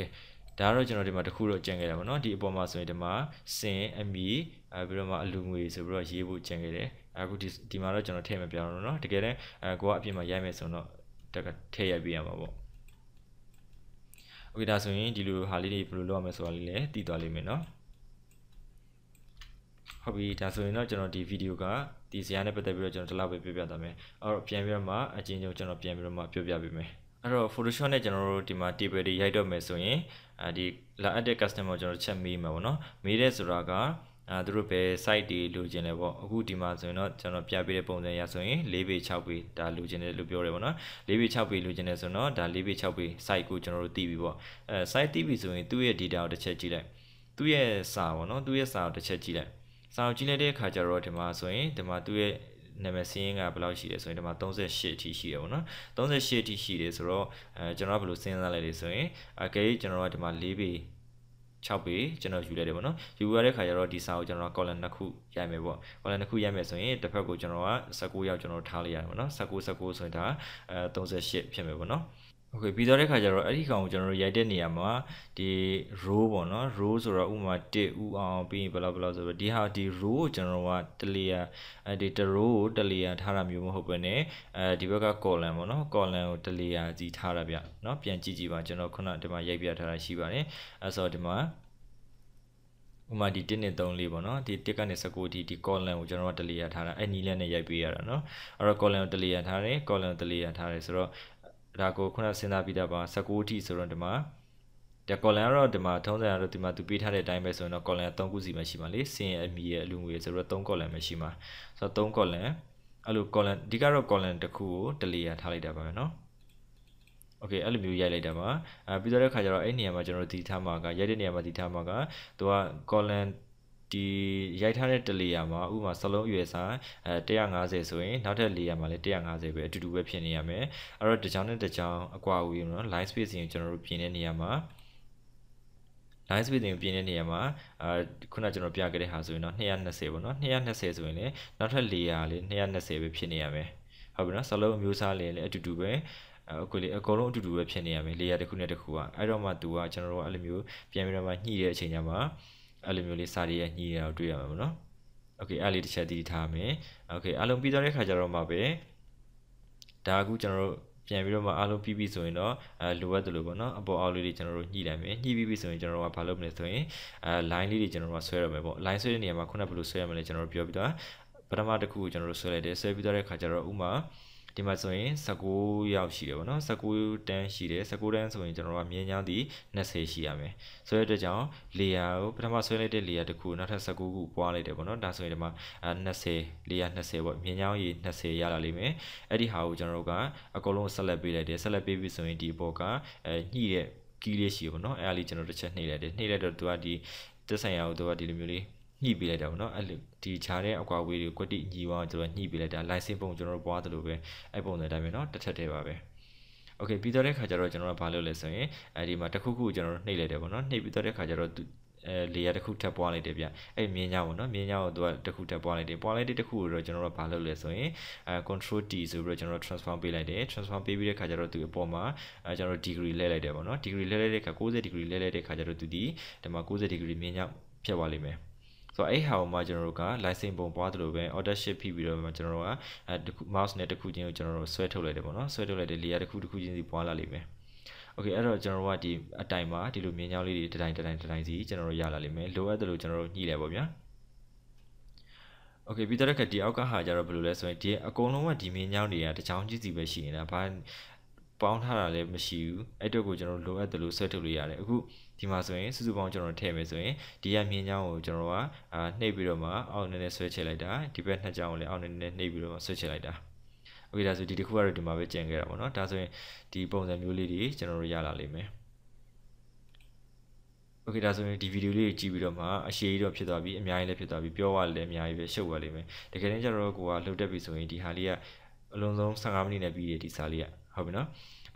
ဒါကတော့ကျွန်တော်ဒီမှာတစ်ခုတော့ကြံခဲ့တာပေါ့နော်ဒီအပေါ်မှာဆိုရင်ဒီမှာစင်အမီအဲပြီးတော့မှအလူငွေဆိုပြီးတော့ရေးဖို့ကြံခဲ့တယ်အခုဒီဒီမှာတော့ကျွန်တော်ထည့်မပြောင်းတော့နော်တကယ်တမ်းအဲကိုကအပြင်မှာရိုက်မယ်ဆိုတော့တကထည့်ရိုက်ပြရမှာပေါ့โอเคဒါဆိုရင်ဒီလိုဟာလေးတွေဘယ်လိုလုပ်ရမလဲဆိုတာလေးလည်းသိသွားလိမ့်မယ်เนาะဟုတ်ပြီဒါဆိုရင်တော့ကျွန်တော်ဒီဗီဒီယိုကဒီဇာတ်နဲ့ပတ်သက်ပြီးတော့ကျွန်တော်ဒီလောက်ပဲပြပြသွားမယ်အဲ့တော့ပြန်ပြီးတော့မှအချင်းချင်းကျွန်တော်ပြန်ပြီးတော့မှပြောပြပေးမယ်အဲ့တော့ Photoshop နဲ့ကျွန်တော်တို့ဒီမှာ table တွေရိုက်တော့မယ်ဆိုရင်အဲဒီလာအပ်တဲ့ customer ကိုကျွန်တော်ချက်မေးမှာပေါ့နော်မေးတဲ့ဆိုတာကအဲသူတို့ပဲ site တွေလိုချင်တယ်ပေါ့အခုဒီမှာဆိုရင်တော့ကျွန်တော်ပြပေးတဲ့ပုံစံအရဆိုရင်၄ပေ6ပေဒါလိုချင်တယ်လို့ပြောတယ်ပေါ့နော်၄ပေ6ပေလိုချင်တယ်ဆိုတော့ဒါ၄ပေ6ပေ site ကိုကျွန်တော်တို့သိပြီပေါ့အဲ site သိပြီဆိုရင်သူ့ရဲ့ data ကိုတစ်ချက်ကြည့်လိုက်သူ့ရဲ့စာပေါ့နော်သူ့ရဲ့စာကိုတစ်ချက်ကြည့်လိုက်စာကိုကြည့်လိုက်တဲ့အခါကျတော့ဒီမှာဆိုရင်ဒီမှာသူ့ရဲ့နာမည်စာရင်းကဘယ်လောက်ရှိလဲဆိုရင်ဒီမှာ38အထိရှိတယ်ပေါ့နော်38အထိရှိတယ်ဆိုတော့အဲကျွန်တော်ကဘယ်လိုစဉ်းစားလိုက်လဲဆိုရင်အကယ်ကျွန်တော်ကဒီမှာ၄ပေ6ပေကျွန်တော်ယူလိုက်တယ်ပေါ့နော်ယူရတဲ့ခါကျတော့ဒီစာကိုကျွန်တော် column နှစ်ခုရိုက်မယ်ပေါ့ column နှစ်ခုရိုက်မယ်ဆိုရင်တစ်ဖက်ကိုကျွန်တော်က16ရောက်ကျွန်တော်ထားလိုက်ရတယ်ပေါ့နော်16 16ဆိုရင်ဒါအဲ38ဖြစ်မယ်ပေါ့နော်โอเคပြီးတော့တဲ့ခါကျတော့အဲ့ဒီကောင်ကိုကျွန်တော်တို့ရိုက်တဲ့နေရာမှာဒီ row ပေါ့နော် row ဆိုတော့ဥမာ1ဦးအောင်ပြီးရင်ဘယ်လောက်ဘယ်လောက်ဆိုတော့ဒီဟာဒီ row ကိုကျွန်တော်ကတလီယာအဲဒီတ row ကိုတလီယာထားတာမျိုးမဟုတ်ဘဲနဲ့အဲဒီဘက်က column ပေါ့နော် column ကိုတလီယာကြီးထားတာဗျเนาะပြန်ကြည့်ကြည့်ပါကျွန်တော်ခုနဒီမှာရိုက်ပြထားတာရှိပါတယ်အဲဆိုတော့ဒီမှာဥမာဒီ1နဲ့3လေးပေါ့နော်ဒီ1ကနေ19ဒီဒီ column ကိုကျွန်တော်က delete ရထားတာအဲ့နီးလန်းနဲ့ရိုက်ပေးရတာနော်အဲ့တော့ column ကို delete ရထားတယ် column ကို delete ရထားတယ်ဆိုတော့ဒါကိုခုနစဉ်းစားပြီးတာပါ19အထိဆိုတော့ဒီမှာဒီ column ကတော့ဒီမှာထုံးစံကတော့ဒီမှာသူပေးထားတဲ့အတိုင်းပဲဆိုရင်တော့ column 3ခုစီမှရှိမှာလေစင်ရဲ့အမီရဲ့အလူငွေဆိုတော့3 column ပဲရှိမှာဆိုတော့3 column အဲ့လို column အဓိကတော့ column တစ်ခုကို layer ထားလိုက်တာပါပဲเนาะ okay အဲ့လိုမျိုးရိုက်လိုက်တာပါအဲပြီးတော့တဲ့ခါကျတော့အဲ့နေရာမှာကျွန်တော်တို့ဒီထားမှာကရိုက်တဲ့နေရာမှာဒီထားမှာကသူက column ဒီရိုက်ထားတဲ့တလေယာမှာဥပမာစလုံးအရွယ်စာအဲ150ဆိုရင်နောက်ထပ်လေယာမှာလည်း150ပဲအတူတူပဲဖြစ်နေရမယ်အဲ့တော့တစ်ချောင်းနဲ့တစ်ချောင်းအကွာဝေးနော် line spacing ကိုကျွန်တော်တို့ပြင်တဲ့နေရာ မှာ line spacing ကိုပြင်တဲ့နေရာမှာအဲခုနကျွန်တော်ပြခဲ့တဲ့ဟာဆိုရင်တော့220ပေါ့နော်220ဆိုရင်လည်းနောက်ထပ်လေယာလေး220ပဲဖြစ်နေရမယ်ဟုတ်ပြီနော်စလုံးမျိုးစားလေးလည်းအတူတူပဲအခုလေအကုန်လုံးအတူတူပဲဖြစ်နေရမယ်လေယာတစ်ခုနဲ့တစ်ခုကအဲ့တော့မှ तू ကကျွန်တော်တို့အဲ့လိုမျိုးပြန်ပြီးတော့မှညှိတဲ့အချိန်ညမှာအဲ့လိုမျိုးလေးစာတွေရညှိရအောင်တွေ့ရမှာပေါ့နော်โอเคအဲ့လေးတစ်ချက်တည်ထားမယ်โอเคအားလုံးပြီးသွားတဲ့ခါကျတော့မှပဲဒါအခုကျွန်တော်တို့ပြန်ပြီးတော့မှအားလုံးပြီးပြီဆိုရင်တော့အဲလိုအပ်တယ်လို့ပေါ့နော်အပေါ်အောက်လေးတွေကျွန်တော်တို့ညှိလိုက်မယ်ညှိပြီးပြီဆိုရင်ကျွန်တော်တို့ကဘာလုပ်မလဲဆိုရင်အဲ line လေးတွေကျွန်တော်တို့ကဆွဲရမယ်ပေါ့ line ဆွဲတဲ့နေရာမှာခုနကဘယ်လိုဆွဲရမလဲကျွန်တော်တို့ပြောပြီးတော့ပထမတစ်ခုကိုကျွန်တော်တို့ဆွဲလိုက်တယ်ဆွဲပြီးတော့တဲ့ခါကျတော့ဥမာဒီမှာဆိုရင်19ရောက်ရှိတယ်ပေါ့နော်19တန်းရှိတယ်19တန်းဆိုရင်ကျွန်တော်တို့ကမြင်းချောင်းဒီ20ရှိရမယ်ဆိုတဲ့အတွက်ကြောင့် layer ကိုပထမဆွဲလိုက်တဲ့ layer တစ်ခုနောက်ထပ်19ခုပွားလိုက်တယ်ပေါ့နော်ဒါဆိုရင်ဒီမှာ20 layer 20ပေါ့မြင်းချောင်းရေ20ရလာလိမ့်မယ်အဲ့ဒီဟာကိုကျွန်တော်တို့ကအကုန်လုံးဆက်လက်ပေးလိုက်တယ်ဆက်လက်ပေးပြီဆိုရင်ဒီအပေါ်ကအဲညှိတဲ့ကီးလေးရှိပေါ့နော်အဲ့အားလေးကျွန်တော်တစ်ချက်နှိပ်လိုက်တယ်နှိပ်လိုက်တော့သူကဒီတက်ဆိုင်ရာကိုသူကဒီလိုမျိုးလေးညှိပေးလိုက်တာပေါ့နော်အဲ့လိုဒီခြားတဲ့အကွာဝေးတွေကွတိညီဝါကျွန်တော်ညှိပေးလိုက်တာ license ပုံကျွန်တော်တို့ဘွားတယ်လို့ပဲအဲ့ပုံစံတိုင်းပဲနော်တစ်ချက်တည်းပါပဲโอเคပြီးတော့တဲ့ခါကျတော့ကျွန်တော်ကဘာလုပ်လဲဆိုရင်အဲဒီမှာတစ်ခုခုကျွန်တော်တို့နှိပ်လိုက်တယ်ပေါ့နော်နှိပ်ပြီးတော့တဲ့ခါကျတော့အဲလေယာတစ်ခုထပ်ပွားလိုက်တယ်ဗျအဲ့မြင်းညောင်းပေါ့နော်မြင်းညောင်းကိုသူကတစ်ခုထပ်ပွားလိုက်တယ်ပွားလိုက်တဲ့တစ်ခုကိုတော့ကျွန်တော်တို့ဘာလုပ်လဲဆိုရင်အဲ control t ဆိုပြီးတော့ကျွန်တော်တို့ transform ပေးလိုက်တယ် transform ပေးပြီးတဲ့ခါကျတော့သူအပေါ်မှာအဲကျွန်တော်တို့ degree လဲလိုက်တယ်ပေါ့နော် degree လဲလိုက်တဲ့ခါ90 degree လဲလိုက်တဲ့ခါကျတော့သူဒီဒီမှာ90 degree မြင်းညောင်းဖြစ်သွားလိမ့်မယ်ဆိုတော့အဲ့ဟာကိုမှကျွန်တော်တို့က license ပုံပွားတယ်လို့ပဲ order ship ဖိပြီးတော့မှကျွန်တော်တို့ကအဲတစ်ခု mouse နဲ့တစ်ခုချင်းကိုကျွန်တော်တို့ဆွဲထုတ်လိုက်တယ်ပေါ့နော်ဆွဲထုတ်လိုက်တဲ့ layer တစ်ခုတစ်ခုချင်းစီပွားလာလိမ့်မယ် okay အဲ့တော့ကျွန်တော်တို့ကဒီအတိုင်မှာဒီလိုမြင်းကြောင်းလေးတွေတတိုင်းတတိုင်းတတိုင်းစီကျွန်တော်တို့ရလာလိမ့်မယ်လိုအပ်တယ်လို့ကျွန်တော်တို့ညှိလိုက်ပါဗျာ okay ပြီးတော့ခက်ဒီအောက်ကဟာကြတော့ဘယ်လိုလဲဆိုရင်ဒီအကုန်လုံးကဒီမြင်းကြောင်းတွေကတစ်ချောင်းကြီးစီပဲရှိနေတာဘာပေါင်းထားတာလည်းမရှိဘူးအဲ့တော့ကိုကျွန်တော်လိုအပ်တယ်လို့ဆွဲထုတ်လို့ရတယ်အခုဒီမှာဆိုရင် စုစုပေါင်းကျွန်တော်ထည့်မယ်ဆိုရင်ဒီရမြင်းချောင်းကိုကျွန်တော်ကအာနှိပ် ပြီးတော့မှအောက်နည်းနည်းဆွဲချလိုက်တာဒီဘက်နှစ်ချောင်းကိုလည်းအောက်နည်းနည်းနှိပ်ပြီးတော့ဆွဲချလိုက်တာโอเคဒါဆိုဒီတစ်ခုကတော့ဒီမှာပဲကျန်ခဲ့တာပေါ့နော်ဒါဆိုရင်ဒီပုံစံမျိုးလေးတွေကျွန်တော်တို့ရလာလိမ့်မယ်โอเคဒါဆိုရင်ဒီဗီဒီယိုလေးကိုကြည့်ပြီးတော့မှအရှည်ကြီးတော့ဖြစ်သွားပြီအများကြီးလည်းဖြစ်သွားပြီပြောရလည်းအများကြီးပဲရှုပ်သွားလိမ့်မယ်တကယ်တမ်းကျတော့ကိုကလှုပ်တက်ပြီဆိုရင်ဒီဟာလေးကအလုံးစုံ15မိနစ်နဲ့ပြီးရဒီစာလေးကဟုတ်ပြီနော်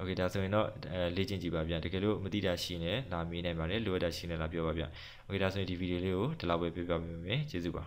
โอเคဒါဆိုရင်တော့အဲလေ့ကျင့်ကြည့်ပါဗျာတကယ်လို့မသိတာရှိရင်လာမေးနိုင်ပါတယ်လိုအပ်တာရှိရင်လာပြောပါဗျာโอเคဒါဆိုရင်ဒီဗီဒီယိုလေးကိုဒီလောက်ပဲပြပြပေးမယ်ကျေးဇူးပါ